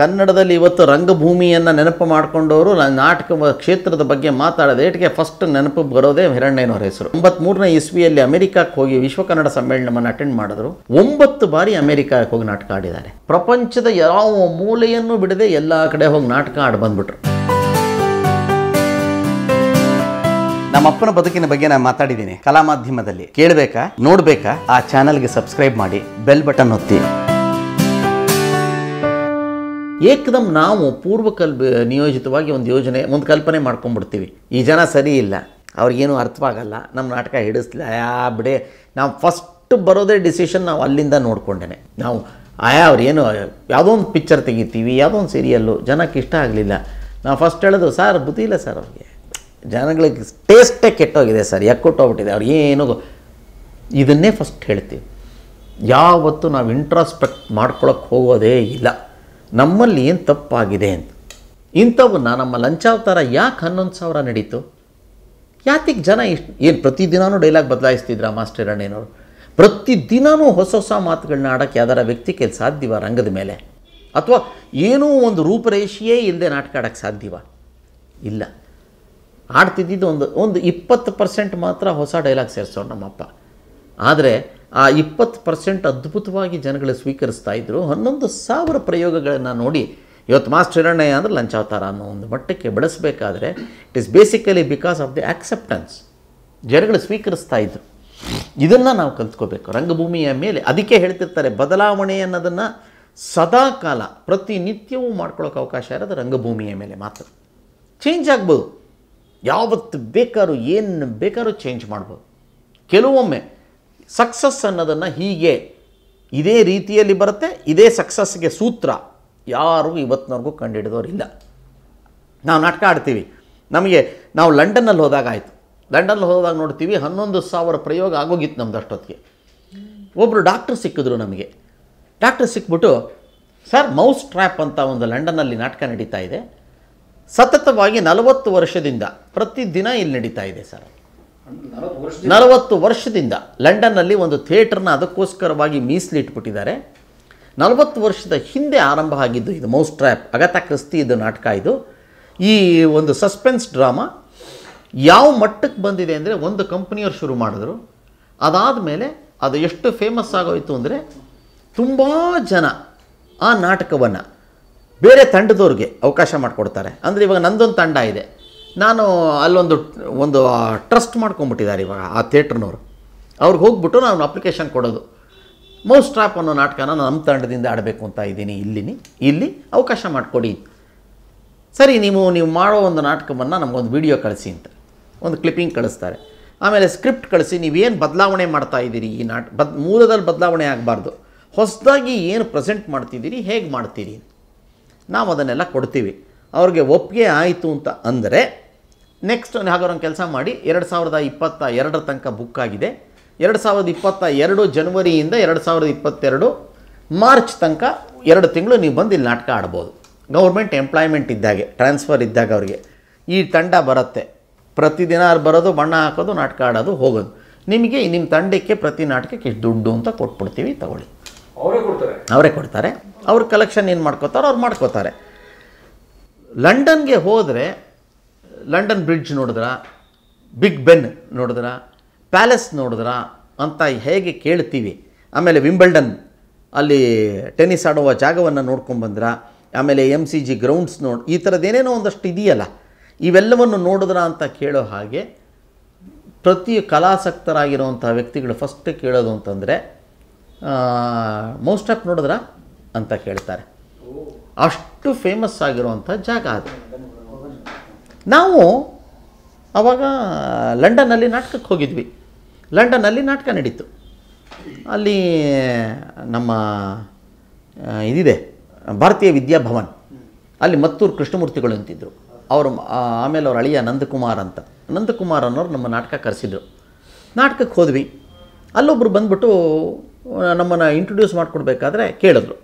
ಕನ್ನಡದಲ್ಲಿ ಇವತ್ತು ರಂಗಭೂಮಿಯನ್ನು ನೆನಪು ಮಾಡಿಕೊಂಡವರು ನಾಟಕ ಕ್ಷೇತ್ರದ ಬಗ್ಗೆ ಮಾತಾಡೋದು ಏಟಿಗೆ ಫಸ್ಟ್ ನೆನಪು ಬರೋದೇ ಹಿರಣ್ಣಯ್ಯನವರ ಹೆಸರು ಒಂಬತ್ಮೂರನೇ ಇಸ್ವಿಯಲ್ಲಿ ಅಮೆರಿಕಕ್ಕೆ ಹೋಗಿ ವಿಶ್ವ ಕನ್ನಡ ಸಮ್ಮೇಳನವನ್ನು ಅಟೆಂಡ್ ಮಾಡಿದ್ರು ಒಂಬತ್ತು ಬಾರಿ ಅಮೆರಿಕಕ್ಕೆ ಹೋಗಿ ನಾಟಕ ಆಡಿದ್ದಾರೆ ಪ್ರಪಂಚದ ಯಾವ ಮೂಲೆಯನ್ನು ಬಿಡದೆ ಎಲ್ಲ ಕಡೆ ಹೋಗಿ ನಾಟಕ ಆಡಿ ಬಂದ್ಬಿಟ್ರು ನಮ್ಮಪ್ಪನ ಬದುಕಿನ ಬಗ್ಗೆ ನಾನು ಮಾತಾಡಿದ್ದೀನಿ ಕಲಾ ಮಾಧ್ಯಮದಲ್ಲಿ ಕೇಳಬೇಕಾ ನೋಡಬೇಕಾ ಆ ಚಾನಲ್ಗೆ ಸಬ್ಸ್ಕ್ರೈಬ್ ಮಾಡಿ ಬೆಲ್ ಬಟನ್ ಒತ್ತಿ ಏಕದಮ್ ನಾವು ಪೂರ್ವ ಕಲ್ಪ ನಿಯೋಜಿತವಾಗಿ ಒಂದು ಯೋಜನೆ ಒಂದು ಕಲ್ಪನೆ ಮಾಡ್ಕೊಂಡ್ಬಿಡ್ತೀವಿ ಈ ಜನ ಸರಿ ಇಲ್ಲ ಅವ್ರಿಗೇನು ಅರ್ಥವಾಗಲ್ಲ ನಮ್ಮ ನಾಟಕ ಹಿಡಿಸ್ಲ ಯಾ ಬಿಡೆ ನಾವು ಫಸ್ಟ್ ಬರೋದೇ ಡಿಸಿಷನ್ ನಾವು ಅಲ್ಲಿಂದ ನೋಡ್ಕೊಂಡೇನೆ ನಾವು ಆಯಾ ಅವ್ರೇನು ಯಾವುದೋ ಒಂದು ಪಿಕ್ಚರ್ ತೆಗಿತೀವಿ ಯಾವುದೋ ಒಂದು ಸೀರಿಯಲ್ಲು ಜನಕ್ಕೆ ಇಷ್ಟ ಆಗಲಿಲ್ಲ ನಾವು ಫಸ್ಟ್ ಹೇಳೋದು ಸರ್ ಬುದ್ಧಿ ಇಲ್ಲ ಸರ್ ಅವ್ರಿಗೆ ಜನಗಳಿಗೆ ಟೇಸ್ಟೇ ಕೆಟ್ಟೋಗಿದೆ ಸರ್ ಎಕ್ಕೊಟ್ಟೋಗ್ಬಿಟ್ಟಿದೆ ಅವ್ರು ಏನೋ ಇದನ್ನೇ ಫಸ್ಟ್ ಹೇಳ್ತೀವಿ ಯಾವತ್ತೂ ನಾವು ಇಂಟ್ರಾಸ್ಪೆಕ್ಟ್ ಮಾಡ್ಕೊಳಕ್ಕೆ ಹೋಗೋದೇ ಇಲ್ಲ ನಮ್ಮಲ್ಲಿ ಏನು ತಪ್ಪಾಗಿದೆ ಅಂತ ಇಂಥವನ್ನ ನಮ್ಮ ಲಂಚಾವತಾರ ಯಾಕೆ ಹನ್ನೊಂದು ಸಾವಿರ ನಡೀತು ಯಾತಿಗೆ ಜನ ಇಷ್ಟು ಏನು ಪ್ರತಿದಿನವೂ ಡೈಲಾಗ್ ಬದಲಾಯಿಸ್ತಿದ್ರ ಮಾಸ್ಟರ್ ಅಣ್ಣನವರು ಪ್ರತಿದಿನವೂ ಹೊಸ ಹೊಸ ಮಾತುಗಳನ್ನ ಆಡೋಕ್ಕೆ ಯಾವ್ದಾರ ವ್ಯಕ್ತಿಗೆ ಸಾಧ್ಯವ ರಂಗದ ಮೇಲೆ ಅಥವಾ ಏನೂ ಒಂದು ರೂಪರೇಷೆಯೇ ಇಲ್ಲದೆ ನಾಟಕ ಆಡೋಕ್ಕೆ ಸಾಧ್ಯವ ಇಲ್ಲ ಆಡ್ತಿದ್ದಿದ್ದು ಒಂದು ಒಂದು ಇಪ್ಪತ್ತು ಪರ್ಸೆಂಟ್ ಮಾತ್ರ ಹೊಸ ಡೈಲಾಗ್ ಸೇರಿಸೋರು ನಮ್ಮಪ್ಪ ಆದರೆ ಆ ಇಪ್ಪತ್ತು ಪರ್ಸೆಂಟ್ ಅದ್ಭುತವಾಗಿ ಜನಗಳು ಸ್ವೀಕರಿಸ್ತಾ ಇದ್ದರು ಹನ್ನೊಂದು ಸಾವಿರ ಪ್ರಯೋಗಗಳನ್ನು ನೋಡಿ ಇವತ್ತು ಮಾಸ್ ಹಿರಣ್ಣಯ್ಯ ಅಂದರೆ ಲಂಚಾವತಾರ ಅನ್ನೋ ಒಂದು ಮಟ್ಟಕ್ಕೆ ಬೆಳೆಸಬೇಕಾದ್ರೆ it is basically because of the acceptance ಜನಗಳು ಸ್ವೀಕರಿಸ್ತಾ ಇದ್ದರು ಇದನ್ನು ನಾವು ಕಲ್ತ್ಕೋಬೇಕು ರಂಗಭೂಮಿಯ ಮೇಲೆ ಅದಕ್ಕೆ ಹೇಳ್ತಿರ್ತಾರೆ ಬದಲಾವಣೆ ಅನ್ನೋದನ್ನು ಸದಾ ಕಾಲ ಪ್ರತಿನಿತ್ಯವೂ ಮಾಡ್ಕೊಳ್ಳೋಕೆ ಅವಕಾಶ ಇರೋದು ರಂಗಭೂಮಿಯ ಮೇಲೆ ಮಾತ್ರ ಚೇಂಜ್ ಆಗ್ಬೋದು ಯಾವತ್ತು ಬೇಕಾದ್ರೂ ಏನು ಬೇಕಾದ್ರೂ ಚೇಂಜ್ ಮಾಡ್ಬೋದು ಕೆಲವೊಮ್ಮೆ ಸಕ್ಸಸ್ ಅನ್ನೋದನ್ನು ಹೀಗೆ ಇದೇ ರೀತಿಯಲ್ಲಿ ಬರುತ್ತೆ ಇದೇ ಸಕ್ಸಸ್ಗೆ ಸೂತ್ರ ಯಾರಿಗೂ ಇವತ್ತಿನವರೆಗೂ ಕಂಡುಹಿಡಿದವರಿಲ್ಲ ನಾವು ನಾಟಕ ಆಡ್ತೀವಿ ನಮಗೆ ನಾವು ಲಂಡನ್ನಲ್ಲಿ ಹೋದಾಗ ಆಯಿತು ಲಂಡನ್ನಲ್ಲಿ ಹೋದಾಗ ನೋಡ್ತೀವಿ ಹನ್ನೊಂದು ಸಾವಿರ ಪ್ರಯೋಗ ಆಗೋಗಿತ್ತು ನಮ್ದು ಅಷ್ಟೊತ್ತಿಗೆ ಒಬ್ಬರು ಡಾಕ್ಟರ್ ಸಿಕ್ಕಿದ್ರು ನಮಗೆ ಡಾಕ್ಟರ್ ಸಿಕ್ಬಿಟ್ಟು ಸರ್ ಮೌಸ್ ಟ್ರ್ಯಾಪ್ ಅಂತ ಒಂದು ಲಂಡನ್ನಲ್ಲಿ ನಾಟಕ ನಡೀತಾ ಇದೆ ಸತತವಾಗಿ ನಲವತ್ತು ವರ್ಷದಿಂದ ಪ್ರತಿದಿನ ಇಲ್ಲಿ ನಡೀತಾ ಇದೆ ಸರ್ ನಲವತ್ತು ವರ್ಷದಿಂದ ಲಂಡನ್ನಲ್ಲಿ ಒಂದು ಥಿಯೇಟರ್ನ ಅದಕ್ಕೋಸ್ಕರವಾಗಿ ಮೀಸಲಿಟ್ಬಿಟ್ಟಿದ್ದಾರೆ ನಲವತ್ತು ವರ್ಷದ ಹಿಂದೆ ಆರಂಭ ಆಗಿದ್ದು ಇದು ಮೌಸ್ ಟ್ರ್ಯಾಪ್ ಅಗತ ಕ್ರಿಸ್ತಿ ಇದು ನಾಟಕ ಇದು ಈ ಒಂದು ಸಸ್ಪೆನ್ಸ್ ಡ್ರಾಮಾ ಯಾವ ಮಟ್ಟಕ್ಕೆ ಬಂದಿದೆ ಅಂದರೆ ಒಂದು ಕಂಪ್ನಿಯವರು ಶುರು ಮಾಡಿದ್ರು ಅದಾದ ಮೇಲೆ ಅದು ಎಷ್ಟು ಫೇಮಸ್ ಆಗೋಯಿತು ಅಂದರೆ ತುಂಬ ಜನ ಆ ನಾಟಕವನ್ನು ಬೇರೆ ತಂಡದವ್ರಿಗೆ ಅವಕಾಶ ಮಾಡಿಕೊಡ್ತಾರೆ ಅಂದರೆ ಇವಾಗ ನಂದೊಂದು ತಂಡ ಇದೆ ನಾನು ಅಲ್ಲೊಂದು ಒಂದು ಟ್ರಸ್ಟ್ ಮಾಡ್ಕೊಂಬಿಟ್ಟಿದ್ದಾರೆ ಇವಾಗ ಆ ಥಿಯೇಟ್ರ್ನವರು ಅವ್ರಿಗೆ ಹೋಗ್ಬಿಟ್ಟು ನಾನು ಅಪ್ಲಿಕೇಶನ್ ಕೊಡೋದು ಮೌಸ್ ಟ್ರಾಪ್ ಅನ್ನೋ ನಾಟಕನ ನಮ್ಮ ತಂಡದಿಂದ ಆಡಬೇಕು ಅಂತ ಇದ್ದೀನಿ ಇಲ್ಲಿನಿ ಇಲ್ಲಿ ಅವಕಾಶ ಮಾಡಿಕೊಡಿ ಸರಿ ನೀವು ನೀವು ಮಾಡೋ ಒಂದು ನಾಟಕವನ್ನು ನಮಗೊಂದು ವಿಡಿಯೋ ಕಳಿಸಿ ಅಂತ ಒಂದು ಕ್ಲಿಪ್ಪಿಂಗ್ ಕಳಿಸ್ತಾರೆ ಆಮೇಲೆ ಸ್ಕ್ರಿಪ್ಟ್ ಕಳಿಸಿ ನೀವೇನು ಬದಲಾವಣೆ ಮಾಡ್ತಾ ಇದ್ದೀರಿ ಈ ನಾಟ ಬದ್ ಮೂಲದಲ್ಲಿ ಬದಲಾವಣೆ ಆಗಬಾರ್ದು ಹೊಸದಾಗಿ ಏನು ಪ್ರೆಸೆಂಟ್ ಮಾಡ್ತಿದ್ದೀರಿ ಹೇಗೆ ಮಾಡ್ತೀರಿ ನಾವು ಅದನ್ನೆಲ್ಲ ಕೊಡ್ತೀವಿ ಅವ್ರಿಗೆ ಒಪ್ಪಿಗೆ ಆಯಿತು ಅಂತ ಅಂದರೆ ನೆಕ್ಸ್ಟ್ ಹಾಗಾದ್ರೆ ಒಂದು ಕೆಲಸ ಮಾಡಿ ಎರಡು ಸಾವಿರದ ಇಪ್ಪತ್ತ ಎರಡರ ತನಕ ಬುಕ್ ಆಗಿದೆ ಎರಡು ಸಾವಿರದ ಇಪ್ಪತ್ತ ಎರಡು ಜನವರಿಯಿಂದ ಎರಡು ಸಾವಿರದ ಇಪ್ಪತ್ತೆರಡು ಮಾರ್ಚ್ ತನಕ ಎರಡು ತಿಂಗಳು ನೀವು ಬಂದು ಇಲ್ಲಿ ನಾಟಕ ಆಡ್ಬೋದು ಗೌರ್ಮೆಂಟ್ ಎಂಪ್ಲಾಯ್ಮೆಂಟ್ ಇದ್ದಾಗೆ ಟ್ರಾನ್ಸ್ಫರ್ ಇದ್ದಾಗ ಅವ್ರಿಗೆ ಈ ತಂಡ ಬರುತ್ತೆ ಪ್ರತಿದಿನ ಬರೋದು ಬಣ್ಣ ಹಾಕೋದು ನಾಟಕ ಆಡೋದು ಹೋಗೋದು ನಿಮಗೆ ನಿಮ್ಮ ತಂಡಕ್ಕೆ ಪ್ರತಿ ನಾಟಕಕ್ಕೆ ಇಷ್ಟು ದುಡ್ಡು ಅಂತ ಕೊಟ್ಬಿಡ್ತೀವಿ ತಗೊಳ್ಳಿ ಅವರೇ ಕೊಡ್ತಾರೆ ಅವರೇ ಕೊಡ್ತಾರೆ ಅವ್ರ ಕಲೆಕ್ಷನ್ ಏನು ಮಾಡ್ಕೋತಾರೋ ಅವ್ರು ಮಾಡ್ಕೋತಾರೆ ಲಂಡನ್ಗೆ ಹೋದರೆ ಲಂಡನ್ ಬ್ರಿಡ್ಜ್ ನೋಡಿದ್ರ ಬಿಗ್ ಬೆನ್ ನೋಡಿದ್ರ ಪ್ಯಾಲೆಸ್ ನೋಡಿದ್ರ ಅಂತ ಹೇಗೆ ಕೇಳ್ತೀವಿ ಆಮೇಲೆ ವಿಂಬಲ್ಡನ್ ಅಲ್ಲಿ ಟೆನಿಸ್ ಆಡುವ ಜಾಗವನ್ನು ನೋಡ್ಕೊಂಬಂದ್ರ ಆಮೇಲೆ ಎಮ್ ಸಿ ಜಿ ಗ್ರೌಂಡ್ಸ್ ನೋಡಿ ಈ ಥರದ್ದೇನೇನೋ ಒಂದಷ್ಟು ಇದೆಯಲ್ಲ ಇವೆಲ್ಲವನ್ನು ನೋಡಿದ್ರ ಅಂತ ಕೇಳೋ ಹಾಗೆ ಪ್ರತಿ ಕಲಾಸಕ್ತರಾಗಿರುವಂಥ ವ್ಯಕ್ತಿಗಳು ಫಸ್ಟ್ ಕೇಳೋದು ಅಂತಂದರೆ ಮೋಸ್ಟ್ ಆಫ್ ನೋಡಿದ್ರ ಅಂತ ಕೇಳ್ತಾರೆ ಅಷ್ಟು ಫೇಮಸ್ ಆಗಿರುವಂಥ ಜಾಗ ಅದು ನಾವು ಆವಾಗ ಲಂಡನ್ನಲ್ಲಿ ನಾಟಕಕ್ಕೆ ಹೋಗಿದ್ವಿ ಲಂಡನ್ನಲ್ಲಿ ನಾಟಕ ನಡೀತು ಅಲ್ಲಿ ನಮ್ಮ ಇದಿದೆ ಭಾರತೀಯ ವಿದ್ಯಾಭವನ್ ಅಲ್ಲಿ ಮತ್ತೂರು ಕೃಷ್ಣಮೂರ್ತಿಗಳು ಅಂತಿದ್ದರು ಅವರು ಆಮೇಲೆ ಅವರು ಅಳಿಯ ನಂದಕುಮಾರ್ ಅಂತ ನಂದಕುಮಾರ್ ಅನ್ನೋರು ನಮ್ಮ ನಾಟಕ ಕರೆಸಿದ್ರು ನಾಟಕಕ್ಕೆ ಹೋದ್ವಿ ಅಲ್ಲೊಬ್ಬರು ಬಂದ್ಬಿಟ್ಟು ನಮ್ಮನ್ನು ಇಂಟ್ರೊಡ್ಯೂಸ್ ಮಾಡಿಕೊಡ್ಬೇಕಾದ್ರೆ ಕೇಳಿದ್ರು